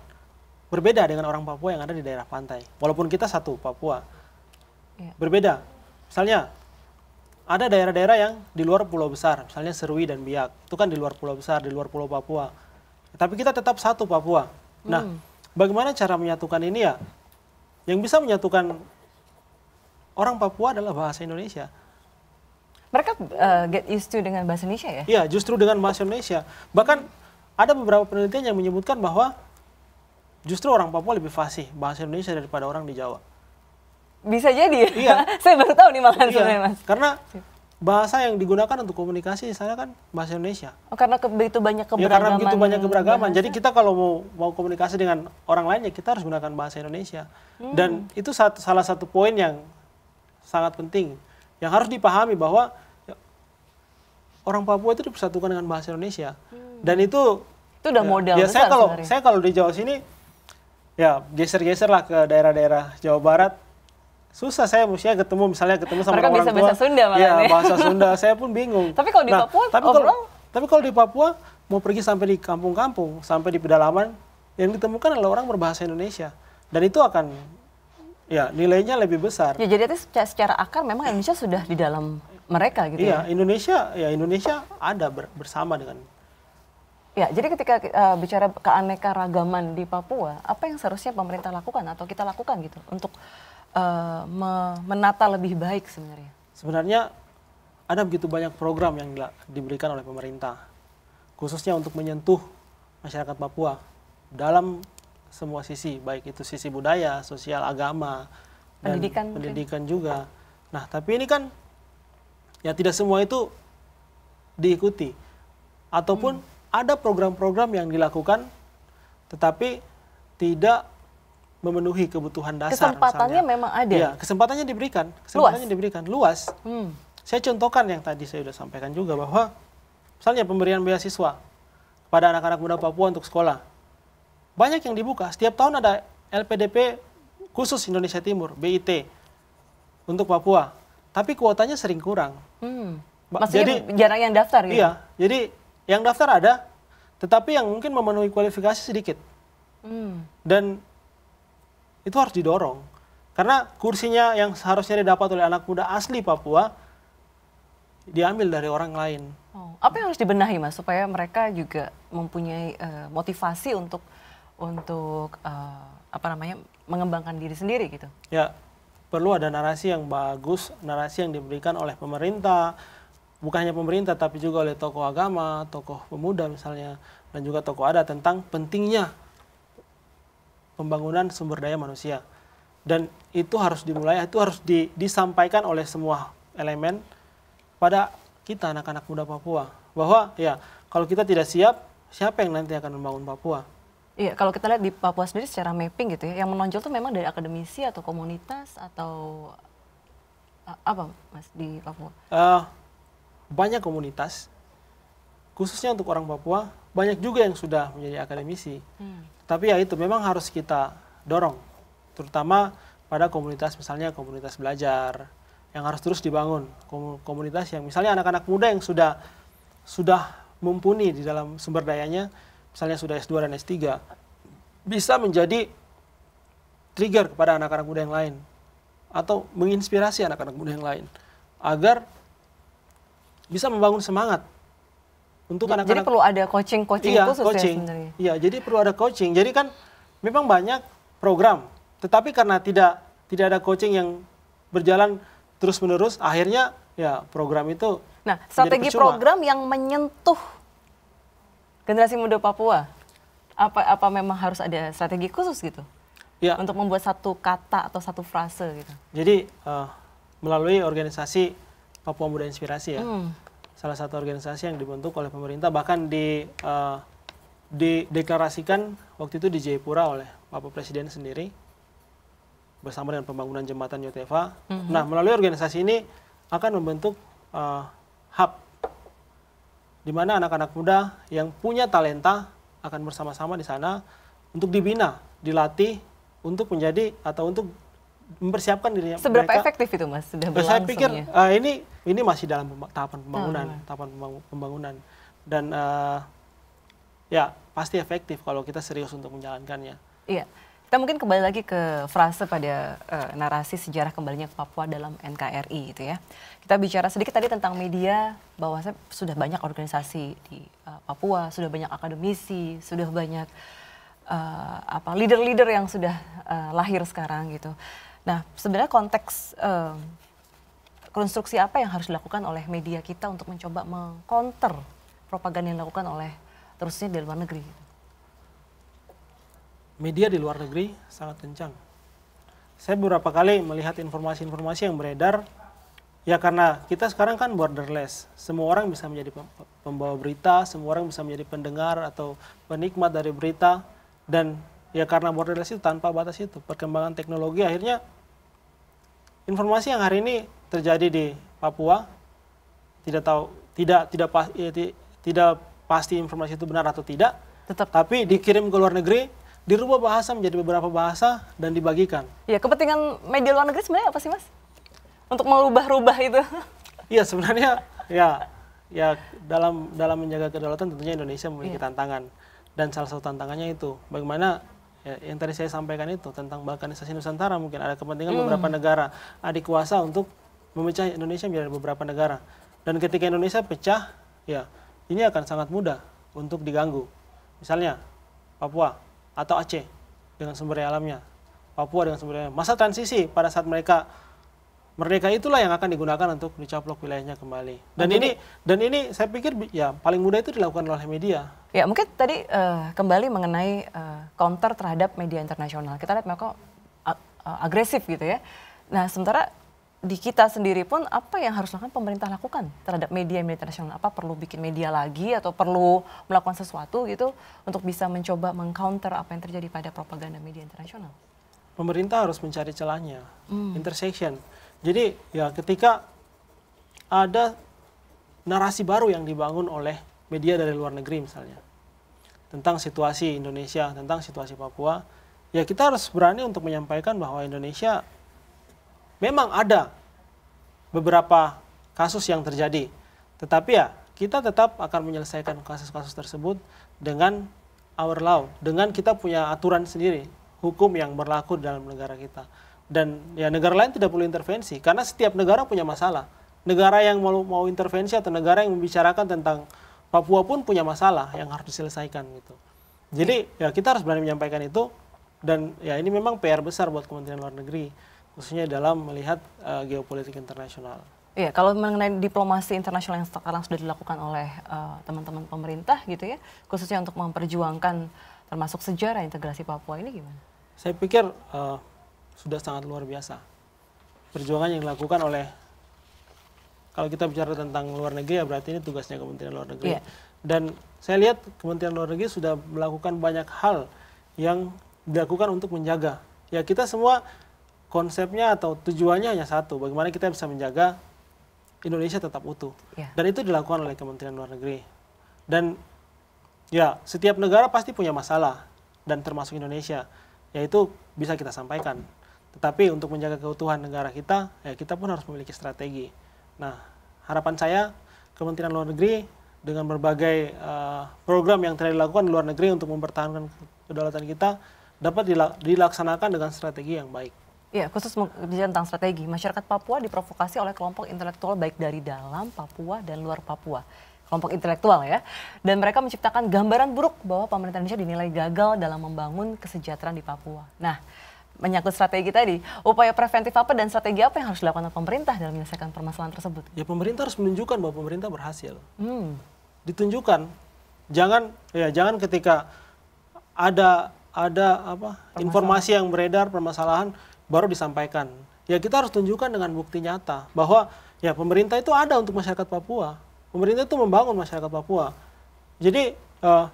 B: berbeda dengan orang Papua yang ada di daerah pantai. Walaupun kita satu Papua, ya. berbeda. Misalnya ada daerah-daerah yang di luar pulau besar, misalnya Serui dan Biak. Itu kan di luar pulau besar, di luar pulau Papua. Tapi kita tetap satu Papua. Nah, hmm. bagaimana cara menyatukan ini ya? Yang bisa menyatukan orang Papua adalah bahasa Indonesia.
A: Mereka uh, get used to dengan bahasa Indonesia ya?
B: Iya, justru dengan bahasa Indonesia. Bahkan ada beberapa penelitian yang menyebutkan bahwa justru orang Papua lebih fasih bahasa Indonesia daripada orang di Jawa. Bisa jadi. Ya? Iya.
A: saya baru tahu nih malahan iya. sebenarnya mas.
B: Karena bahasa yang digunakan untuk komunikasi misalnya kan bahasa Indonesia.
A: Oh, karena ya, begitu banyak keberagaman. Ya, karena begitu banyak
B: keberagaman. Bahasa. Jadi kita kalau mau mau komunikasi dengan orang lainnya kita harus gunakan bahasa Indonesia. Hmm. Dan itu satu, salah satu poin yang sangat penting yang harus dipahami bahwa orang Papua itu dipersatukan dengan bahasa Indonesia. Hmm. Dan itu itu udah ya, modal. Ya saya kalau sebenarnya. saya kalau di Jawa sini ya geser geserlah ke daerah-daerah Jawa Barat susah saya mestinya ketemu misalnya ketemu sama Mereka orang bisa tua. bahasa Sunda malah iya, ya, bahasa Sunda. saya pun bingung. Tapi kalau di nah, Papua tapi kalau, tapi kalau di Papua mau pergi sampai di kampung-kampung, sampai di pedalaman, yang ditemukan adalah orang berbahasa Indonesia. Dan itu akan ya nilainya lebih besar.
A: Ya jadi itu secara, secara akar memang Indonesia sudah di dalam mereka gitu iya, ya.
B: Indonesia ya Indonesia ada ber, bersama dengan
A: Ya, jadi ketika uh, bicara keanekaragaman di Papua, apa yang seharusnya pemerintah lakukan atau kita lakukan gitu untuk Eh, me menata lebih baik sebenarnya?
B: Sebenarnya ada begitu banyak program yang diberikan oleh pemerintah, khususnya untuk menyentuh masyarakat Papua dalam semua sisi, baik itu sisi budaya, sosial, agama, dan pendidikan, pendidikan juga. Nah, tapi ini kan ya tidak semua itu diikuti, ataupun hmm. ada program-program yang dilakukan, tetapi tidak memenuhi kebutuhan dasar. Kesempatannya misalnya. memang ada. Ya, kesempatannya diberikan, kesempatannya luas. diberikan luas. Hmm. Saya contohkan yang tadi saya sudah sampaikan juga bahwa misalnya pemberian beasiswa kepada anak-anak muda Papua untuk sekolah. Banyak yang dibuka, setiap tahun ada LPDP khusus Indonesia Timur, BIT untuk Papua. Tapi kuotanya sering kurang. Hmm. Maksudnya jadi
A: jarang yang daftar ya Iya,
B: jadi yang daftar ada, tetapi yang mungkin memenuhi kualifikasi sedikit. Hmm. Dan itu harus didorong. Karena kursinya yang seharusnya didapat oleh anak muda asli Papua diambil dari orang lain.
A: Oh, apa yang harus dibenahi mas supaya mereka juga mempunyai uh, motivasi untuk untuk uh, apa namanya mengembangkan diri sendiri gitu?
B: Ya perlu ada narasi yang bagus, narasi yang diberikan oleh pemerintah, bukan hanya pemerintah tapi juga oleh tokoh agama, tokoh pemuda misalnya, dan juga tokoh adat tentang pentingnya pembangunan sumber daya manusia. Dan itu harus dimulai, itu harus di, disampaikan oleh semua elemen pada kita anak-anak muda Papua bahwa ya kalau kita tidak siap, siapa yang nanti akan membangun Papua? Iya,
A: kalau kita lihat di Papua sendiri secara mapping gitu ya, yang menonjol tuh memang dari akademisi atau komunitas atau apa mas di Papua?
B: Uh, banyak komunitas, khususnya untuk orang Papua, banyak juga yang sudah menjadi akademisi. Hmm. Tapi ya itu memang harus kita dorong, terutama pada komunitas misalnya komunitas belajar yang harus terus dibangun, komunitas yang misalnya anak-anak muda yang sudah sudah mumpuni di dalam sumber dayanya, misalnya sudah S2 dan S3, bisa menjadi trigger kepada anak-anak muda yang lain atau menginspirasi anak-anak muda yang lain agar bisa membangun semangat untuk anak-anak. Jadi perlu
A: ada coaching coaching iya, khusus coaching. ya sebenarnya.
B: Iya, jadi perlu ada coaching. Jadi kan memang banyak program, tetapi karena tidak tidak ada coaching yang berjalan terus-menerus, akhirnya ya program itu
A: Nah, strategi program yang menyentuh generasi muda Papua. Apa apa memang harus ada strategi khusus gitu? Ya. Untuk membuat satu kata atau satu frase gitu.
B: Jadi uh, melalui organisasi Papua Muda Inspirasi ya. Hmm salah satu organisasi yang dibentuk oleh pemerintah bahkan di uh, dideklarasikan waktu itu di Jayapura oleh Bapak Presiden sendiri bersama dengan pembangunan jembatan Yotefa. Mm -hmm. Nah, melalui organisasi ini akan membentuk uh, hub di mana anak-anak muda yang punya talenta akan bersama-sama di sana untuk dibina, dilatih untuk menjadi atau untuk mempersiapkan dirinya. Seberapa mereka. efektif
A: itu mas? Sudah berlangsung Saya pikir ya?
B: uh, ini ini masih dalam tahapan pembangunan, hmm. tahapan pembangunan dan uh, ya pasti efektif kalau kita serius untuk menjalankannya.
A: Iya. Kita mungkin kembali lagi ke frase pada uh, narasi sejarah kembalinya ke Papua dalam NKRI gitu ya. Kita bicara sedikit tadi tentang media bahwa sudah banyak organisasi di uh, Papua, sudah banyak akademisi, sudah banyak uh, apa leader-leader yang sudah uh, lahir sekarang gitu. Nah, sebenarnya konteks um, konstruksi apa yang harus dilakukan oleh media kita untuk mencoba mengcounter propaganda yang dilakukan oleh terusnya di luar negeri?
B: Media di luar negeri sangat kencang. Saya beberapa kali melihat informasi-informasi yang beredar, ya karena kita sekarang kan borderless. Semua orang bisa menjadi pembawa berita, semua orang bisa menjadi pendengar atau penikmat dari berita, dan ya karena borderless itu tanpa batas itu perkembangan teknologi akhirnya informasi yang hari ini terjadi di Papua tidak tahu tidak tidak pas, ya, tidak pasti informasi itu benar atau tidak tetap tapi dikirim ke luar negeri dirubah bahasa menjadi beberapa bahasa dan dibagikan.
A: Ya, kepentingan media luar negeri sebenarnya apa sih, Mas? Untuk merubah-rubah itu.
B: Iya, sebenarnya ya ya dalam dalam menjaga kedaulatan tentunya Indonesia memiliki ya. tantangan dan salah satu tantangannya itu bagaimana ya, yang tadi saya sampaikan itu tentang balkanisasi Nusantara mungkin ada kepentingan hmm. beberapa negara adik kuasa untuk memecah Indonesia menjadi beberapa negara dan ketika Indonesia pecah ya ini akan sangat mudah untuk diganggu misalnya Papua atau Aceh dengan sumber daya alamnya Papua dengan sumber daya masa transisi pada saat mereka merdeka itulah yang akan digunakan untuk dicaplok wilayahnya kembali. Dan Jadi, ini dan ini saya pikir ya paling mudah itu dilakukan oleh media.
A: Ya mungkin tadi uh, kembali mengenai uh, counter terhadap media internasional. Kita lihat mereka agresif gitu ya. Nah sementara di kita sendiri pun apa yang harus lakukan pemerintah lakukan terhadap media media internasional apa perlu bikin media lagi atau perlu melakukan sesuatu gitu untuk bisa mencoba mengcounter apa yang terjadi pada propaganda media internasional
B: pemerintah harus mencari celahnya hmm. intersection jadi ya ketika ada narasi baru yang dibangun oleh media dari luar negeri misalnya tentang situasi Indonesia, tentang situasi Papua, ya kita harus berani untuk menyampaikan bahwa Indonesia memang ada beberapa kasus yang terjadi. Tetapi ya kita tetap akan menyelesaikan kasus-kasus tersebut dengan our law, dengan kita punya aturan sendiri, hukum yang berlaku dalam negara kita dan ya negara lain tidak perlu intervensi karena setiap negara punya masalah negara yang mau mau intervensi atau negara yang membicarakan tentang Papua pun punya masalah yang harus diselesaikan gitu jadi ya kita harus berani menyampaikan itu dan ya ini memang PR besar buat Kementerian Luar Negeri khususnya dalam melihat uh, geopolitik internasional.
A: Iya, kalau mengenai diplomasi internasional yang sekarang sudah dilakukan oleh eh, teman-teman uh, pemerintah gitu ya, khususnya untuk memperjuangkan termasuk sejarah integrasi Papua ini gimana?
B: Saya pikir uh, sudah sangat luar biasa. Perjuangan yang dilakukan oleh kalau kita bicara tentang luar negeri ya berarti ini tugasnya Kementerian Luar Negeri. Yeah. Dan saya lihat Kementerian Luar Negeri sudah melakukan banyak hal yang dilakukan untuk menjaga. Ya kita semua konsepnya atau tujuannya hanya satu, bagaimana kita bisa menjaga Indonesia tetap utuh. Yeah. Dan itu dilakukan oleh Kementerian Luar Negeri. Dan ya setiap negara pasti punya masalah dan termasuk Indonesia, yaitu bisa kita sampaikan. Tetapi untuk menjaga keutuhan negara kita, ya kita pun harus memiliki strategi. Nah, harapan saya Kementerian Luar Negeri dengan berbagai uh, program yang telah dilakukan di luar negeri untuk mempertahankan kedaulatan kita dapat dilaksanakan dengan strategi yang baik.
A: Ya, khusus berbicara tentang strategi, masyarakat Papua diprovokasi oleh kelompok intelektual baik dari dalam Papua dan luar Papua. Kelompok intelektual ya. Dan mereka menciptakan gambaran buruk bahwa pemerintah Indonesia dinilai gagal dalam membangun kesejahteraan di Papua. Nah, menyangkut strategi tadi, upaya preventif apa dan strategi apa yang harus dilakukan oleh pemerintah dalam menyelesaikan permasalahan tersebut?
B: Ya pemerintah harus menunjukkan bahwa pemerintah berhasil. Hmm. Ditunjukkan, jangan ya jangan ketika ada ada apa informasi yang beredar permasalahan baru disampaikan. Ya kita harus tunjukkan dengan bukti nyata bahwa ya pemerintah itu ada untuk masyarakat Papua. Pemerintah itu membangun masyarakat Papua. Jadi uh,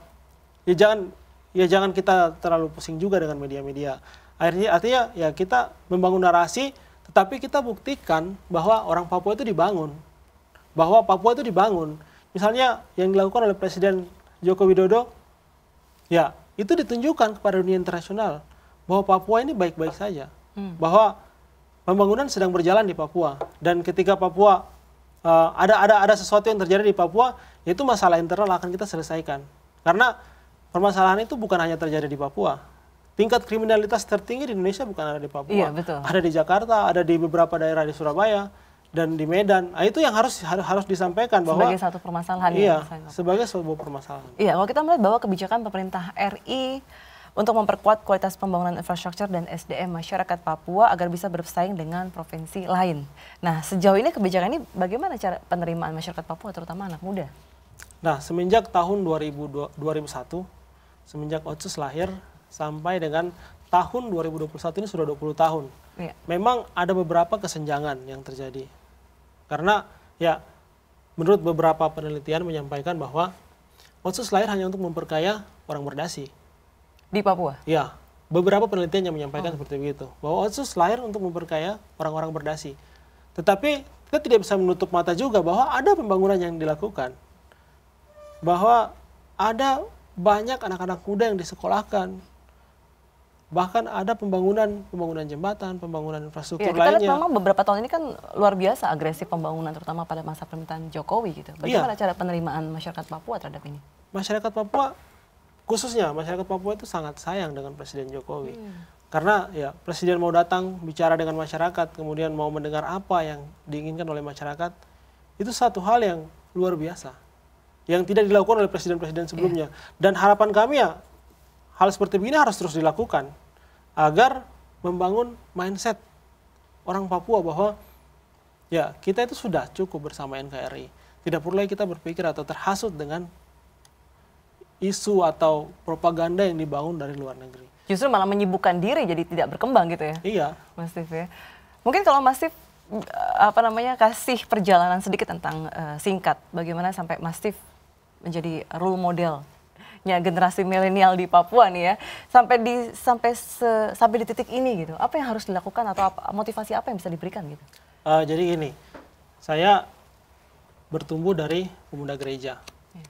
B: ya jangan ya jangan kita terlalu pusing juga dengan media-media Akhirnya artinya ya kita membangun narasi, tetapi kita buktikan bahwa orang Papua itu dibangun, bahwa Papua itu dibangun. Misalnya yang dilakukan oleh Presiden Joko Widodo, ya itu ditunjukkan kepada dunia internasional bahwa Papua ini baik-baik saja, hmm. bahwa pembangunan sedang berjalan di Papua dan ketika Papua uh, ada ada ada sesuatu yang terjadi di Papua, itu masalah internal akan kita selesaikan karena permasalahan itu bukan hanya terjadi di Papua, tingkat kriminalitas tertinggi di Indonesia bukan ada di Papua, iya, betul. ada di Jakarta, ada di beberapa daerah di Surabaya dan di Medan. Nah, itu yang harus harus disampaikan bahwa sebagai
A: satu permasalahan. Ya, iya,
B: sebagai sebuah permasalahan.
A: Iya, kalau kita melihat bahwa kebijakan pemerintah RI untuk memperkuat kualitas pembangunan infrastruktur dan SDM masyarakat Papua agar bisa bersaing dengan provinsi lain. Nah, sejauh ini kebijakan ini bagaimana cara penerimaan masyarakat Papua terutama anak muda?
B: Nah, semenjak tahun 2000, 2001 semenjak Otsus lahir sampai dengan tahun 2021 ini sudah 20 tahun. Ya. Memang ada beberapa kesenjangan yang terjadi. Karena ya menurut beberapa penelitian menyampaikan bahwa otsus lahir hanya untuk memperkaya orang berdasi. Di Papua? Ya, beberapa penelitian yang menyampaikan oh. seperti itu bahwa otsus lahir untuk memperkaya orang-orang berdasi. Tetapi kita tidak bisa menutup mata juga bahwa ada pembangunan yang dilakukan, bahwa ada banyak anak-anak muda yang disekolahkan, bahkan ada pembangunan pembangunan jembatan pembangunan infrastruktur ya, kita lainnya. Lihat memang
A: beberapa tahun ini kan luar biasa agresif pembangunan terutama pada masa pemerintahan Jokowi gitu. Iya. Bagaimana ya. cara penerimaan masyarakat Papua terhadap ini?
B: Masyarakat Papua khususnya masyarakat Papua itu sangat sayang dengan Presiden Jokowi. Hmm. Karena ya presiden mau datang bicara dengan masyarakat, kemudian mau mendengar apa yang diinginkan oleh masyarakat, itu satu hal yang luar biasa yang tidak dilakukan oleh presiden-presiden sebelumnya. Yeah. Dan harapan kami ya hal seperti ini harus terus dilakukan agar membangun mindset orang Papua bahwa ya kita itu sudah cukup bersama NKRI. Tidak perlu lagi kita berpikir atau terhasut dengan isu atau propaganda yang dibangun dari luar negeri.
A: Justru malah menyibukkan diri jadi tidak berkembang gitu ya? Iya. Mas Tif ya. Mungkin kalau Mas Tif, eh, apa namanya, kasih perjalanan sedikit tentang uh, singkat. Bagaimana sampai Mas Tif menjadi role model hidupnya generasi milenial di Papua nih ya sampai di sampai se, sampai di titik ini gitu apa yang harus dilakukan atau apa, motivasi apa yang bisa diberikan gitu
B: uh, jadi gini saya bertumbuh dari pemuda gereja iya.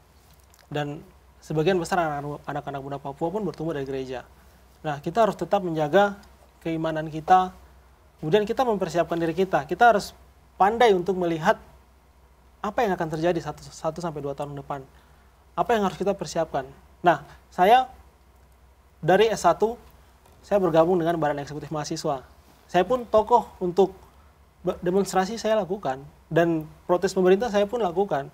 B: dan sebagian besar anak-anak muda Papua pun bertumbuh dari gereja nah kita harus tetap menjaga keimanan kita kemudian kita mempersiapkan diri kita kita harus pandai untuk melihat apa yang akan terjadi satu satu sampai dua tahun depan apa yang harus kita persiapkan Nah, saya dari S1 saya bergabung dengan Badan Eksekutif Mahasiswa. Saya pun tokoh untuk demonstrasi saya lakukan dan protes pemerintah saya pun lakukan.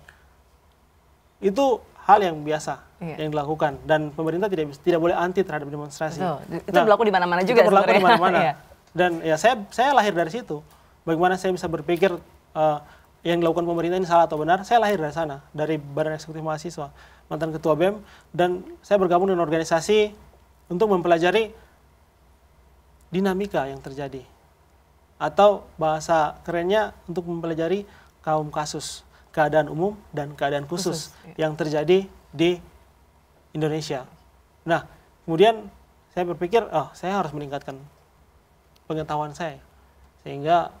B: Itu hal yang biasa iya. yang dilakukan dan pemerintah tidak tidak boleh anti terhadap demonstrasi. Betul. Itu nah, berlaku di
A: mana-mana juga. Itu berlaku sebenarnya. di mana-mana. iya.
B: Dan ya saya saya lahir dari situ. Bagaimana saya bisa berpikir uh, yang dilakukan pemerintah ini salah atau benar? Saya lahir dari sana dari Badan Eksekutif Mahasiswa mantan ketua BEM dan saya bergabung dengan organisasi untuk mempelajari dinamika yang terjadi atau bahasa kerennya untuk mempelajari kaum kasus, keadaan umum dan keadaan khusus, khusus iya. yang terjadi di Indonesia. Nah, kemudian saya berpikir, oh, saya harus meningkatkan pengetahuan saya sehingga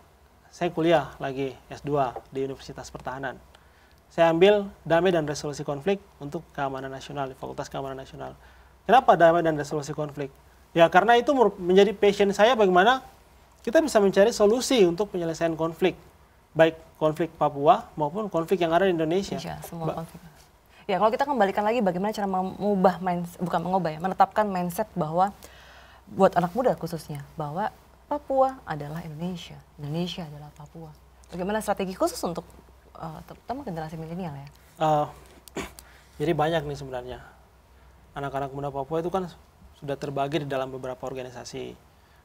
B: saya kuliah lagi S2 di Universitas Pertahanan saya ambil damai dan resolusi konflik untuk keamanan nasional di Fakultas Keamanan Nasional. Kenapa damai dan resolusi konflik? Ya karena itu menjadi passion saya bagaimana kita bisa mencari solusi untuk penyelesaian konflik, baik konflik Papua maupun konflik yang ada di Indonesia. Iya, semua konflik.
A: Ya kalau kita kembalikan lagi bagaimana cara mengubah mindset, bukan mengubah ya, menetapkan mindset bahwa buat anak muda khususnya bahwa Papua adalah Indonesia, Indonesia adalah Papua. Bagaimana strategi khusus untuk uh, eh, terutama generasi milenial ya?
B: Uh, jadi banyak nih sebenarnya. Anak-anak muda Papua itu kan sudah terbagi di dalam beberapa organisasi,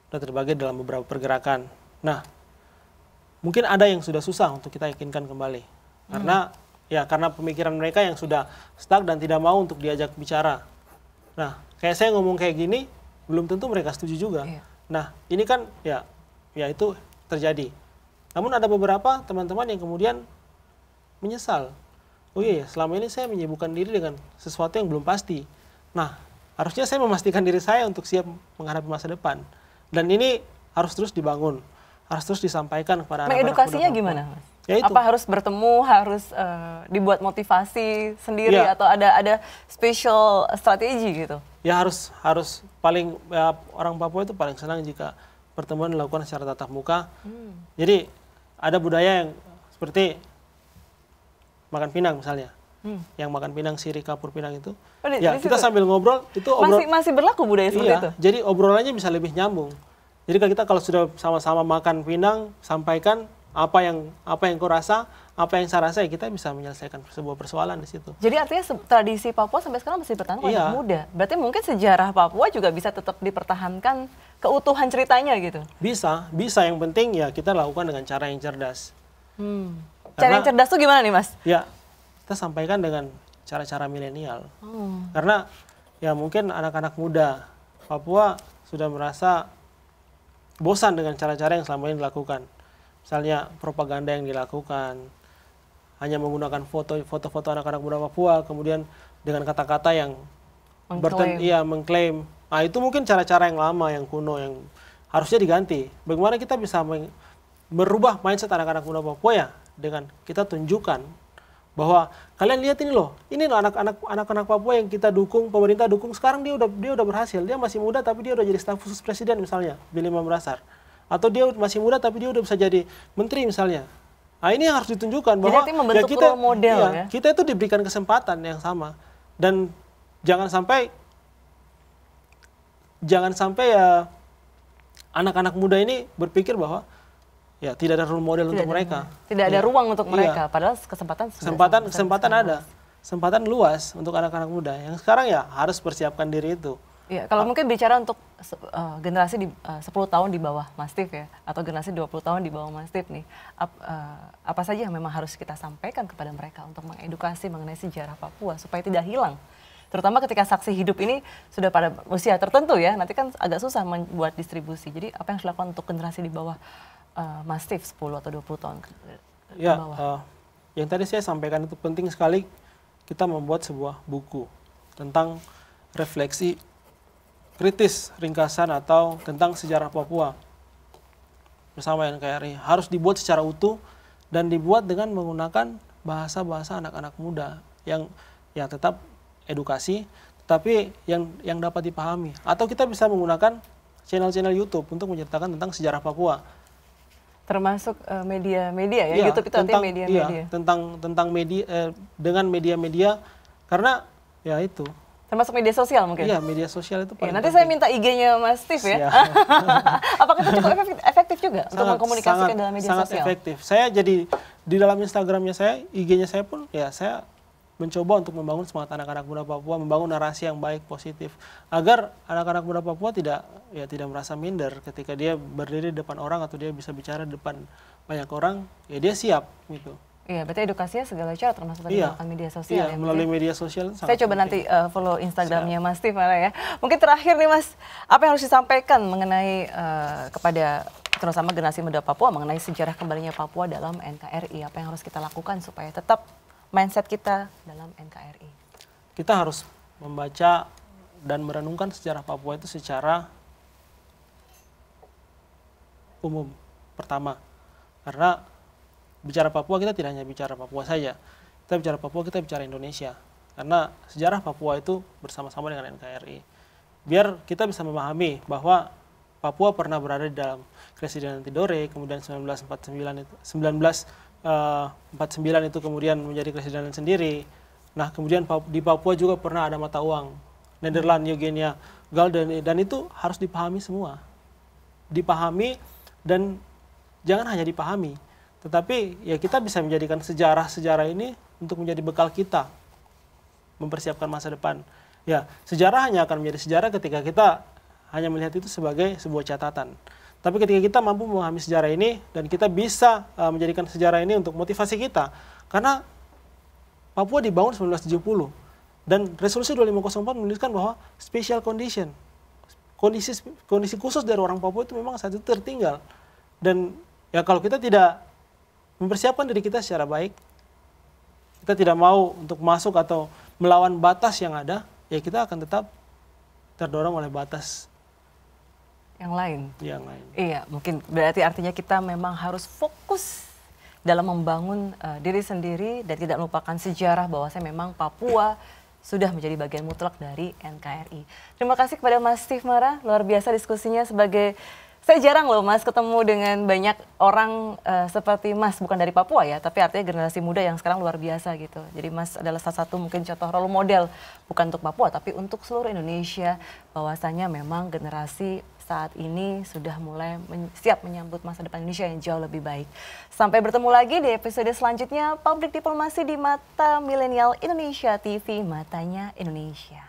B: sudah terbagi dalam beberapa pergerakan. Nah, mungkin ada yang sudah susah untuk kita yakinkan kembali. Hmm. Karena ya karena pemikiran mereka yang sudah stuck dan tidak mau untuk diajak bicara. Nah, kayak saya ngomong kayak gini, belum tentu mereka setuju juga. Iya. Nah, ini kan ya ya itu terjadi. Namun ada beberapa teman-teman yang kemudian menyesal. Oh iya ya, selama ini saya menyibukkan diri dengan sesuatu yang belum pasti. Nah, harusnya saya memastikan diri saya untuk siap menghadapi masa depan. Dan ini harus terus dibangun, harus terus disampaikan kepada anak-anak. Edukasinya anak
A: gimana, Mas? Ya itu. Apa harus bertemu, harus uh, dibuat motivasi sendiri ya. atau ada ada special strategi gitu?
B: Ya harus harus paling ya, orang Papua itu paling senang jika pertemuan dilakukan secara tatap muka. Hmm. Jadi ada budaya yang seperti makan pinang misalnya. Hmm. Yang makan pinang siri kapur pinang itu. Oh, ya, kita sambil ngobrol itu obrol, masih masih
A: berlaku budaya seperti iya, itu.
B: Jadi obrolannya bisa lebih nyambung. Jadi kalau kita kalau sudah sama-sama makan pinang, sampaikan apa yang apa yang kau rasa, apa yang saya rasa ya kita bisa menyelesaikan sebuah persoalan di situ.
A: Jadi artinya tradisi Papua sampai sekarang masih bertahan iya. muda. Berarti mungkin sejarah Papua juga bisa tetap dipertahankan keutuhan ceritanya gitu.
B: Bisa, bisa yang penting ya kita lakukan dengan cara yang cerdas. Hmm. Cara yang cerdas tuh gimana nih mas? Ya, kita sampaikan dengan cara-cara milenial. Hmm. Karena ya mungkin anak-anak muda Papua sudah merasa bosan dengan cara-cara yang selama ini dilakukan. Misalnya propaganda yang dilakukan, hanya menggunakan foto foto anak-anak muda Papua, kemudian dengan kata-kata yang berten, iya mengklaim. Nah, itu mungkin cara-cara yang lama, yang kuno, yang harusnya diganti. Bagaimana kita bisa merubah mindset anak-anak muda Papua ya? dengan kita tunjukkan bahwa kalian lihat ini loh, ini loh anak-anak anak-anak Papua yang kita dukung, pemerintah dukung. Sekarang dia udah dia udah berhasil. Dia masih muda tapi dia udah jadi staf khusus presiden misalnya, Billy Mamrasar. Atau dia masih muda tapi dia udah bisa jadi menteri misalnya. Nah, ini yang harus ditunjukkan bahwa ya kita model, iya, ya? kita itu diberikan kesempatan yang sama dan jangan sampai jangan sampai ya anak-anak muda ini berpikir bahwa ya tidak ada role model tidak untuk ada, mereka. Tidak ya. ada iya. ruang untuk iya. mereka, iya. padahal kesempatan kesempatan kesempatan ada. Kesempatan luas untuk anak-anak muda. Yang sekarang ya harus persiapkan diri itu.
A: ya kalau ah. mungkin bicara untuk uh, generasi di eh, uh, 10 tahun di bawah Mas ya atau generasi 20 tahun di bawah Mas nih, ap, uh, apa saja yang memang harus kita sampaikan kepada mereka untuk mengedukasi mengenai sejarah Papua supaya tidak hilang terutama ketika saksi hidup ini sudah pada usia tertentu ya nanti kan agak susah membuat distribusi jadi apa yang harus dilakukan untuk generasi di bawah uh, eh, masif 10 atau 20 tahun ke,
B: ya, bawah? Uh, yang tadi saya sampaikan itu penting sekali kita membuat sebuah buku tentang refleksi kritis ringkasan atau tentang sejarah Papua bersama NKRI harus dibuat secara utuh dan dibuat dengan menggunakan bahasa-bahasa anak-anak muda yang ya tetap edukasi tetapi yang yang dapat dipahami atau kita bisa menggunakan channel-channel YouTube untuk menceritakan tentang sejarah Papua termasuk
A: media-media eh, uh, ya, ya YouTube itu tentang, artinya media-media.
B: tentang tentang media eh, dengan media-media karena ya itu.
A: Termasuk media sosial mungkin. Iya,
B: media sosial itu iya, paling. Ya, nanti penting.
A: saya minta IG-nya Mas Steve ya. Apakah itu cukup efektif, efektif juga sangat, untuk mengkomunikasikan sangat, dalam media sangat sosial? Sangat
B: efektif. Saya jadi di dalam Instagramnya saya, IG-nya saya pun ya saya mencoba untuk membangun semangat anak-anak muda Papua, membangun narasi yang baik, positif, agar anak-anak muda Papua tidak ya tidak merasa minder ketika dia berdiri di depan orang atau dia bisa bicara di depan banyak orang, ya dia siap gitu.
A: Iya, berarti edukasinya segala cara termasuk tadi iya. media sosial. Iya, ya, melalui mungkin.
B: Ya. media sosial. Saya coba mungkin. nanti
A: uh, follow Instagramnya Mas Tifara ya. Mungkin terakhir nih Mas, apa yang harus disampaikan mengenai uh, kepada terutama generasi muda Papua mengenai sejarah kembalinya Papua dalam NKRI? Apa yang harus kita lakukan supaya tetap mindset kita dalam NKRI?
B: Kita harus membaca dan merenungkan sejarah Papua itu secara umum pertama. Karena bicara Papua kita tidak hanya bicara Papua saja. Kita bicara Papua, kita bicara Indonesia. Karena sejarah Papua itu bersama-sama dengan NKRI. Biar kita bisa memahami bahwa Papua pernah berada di dalam Kresidenan Tidore, kemudian 1949 itu 19 49 eh, itu kemudian menjadi kepresidenan sendiri. Nah, kemudian di Papua juga pernah ada mata uang Nederland, Eugenia, Galden dan itu harus dipahami semua. Dipahami dan jangan hanya dipahami, tetapi ya kita bisa menjadikan sejarah-sejarah ini untuk menjadi bekal kita mempersiapkan masa depan. Ya, sejarah hanya akan menjadi sejarah ketika kita hanya melihat itu sebagai sebuah catatan. Tapi ketika kita mampu memahami sejarah ini dan kita bisa uh, menjadikan sejarah ini untuk motivasi kita, karena Papua dibangun 1970 dan resolusi 2504 menuliskan bahwa special condition kondisi kondisi khusus dari orang Papua itu memang satu tertinggal dan ya kalau kita tidak mempersiapkan diri kita secara baik kita tidak mau untuk masuk atau melawan batas yang ada ya kita akan tetap terdorong oleh batas yang lain. Yang
A: lain. Iya, mungkin berarti artinya kita memang harus fokus dalam membangun uh, diri sendiri dan tidak melupakan sejarah bahwa saya memang Papua sudah menjadi bagian mutlak dari NKRI. Terima kasih kepada Mas Steve Mara, luar biasa diskusinya sebagai saya jarang loh Mas ketemu dengan banyak orang uh, seperti Mas bukan dari Papua ya, tapi artinya generasi muda yang sekarang luar biasa gitu. Jadi Mas adalah salah satu mungkin contoh role model bukan untuk Papua tapi untuk seluruh Indonesia bahwasanya memang generasi saat ini sudah mulai men siap menyambut masa depan Indonesia yang jauh lebih baik. Sampai bertemu lagi di episode selanjutnya Publik Diplomasi di Mata Milenial Indonesia TV, Matanya Indonesia.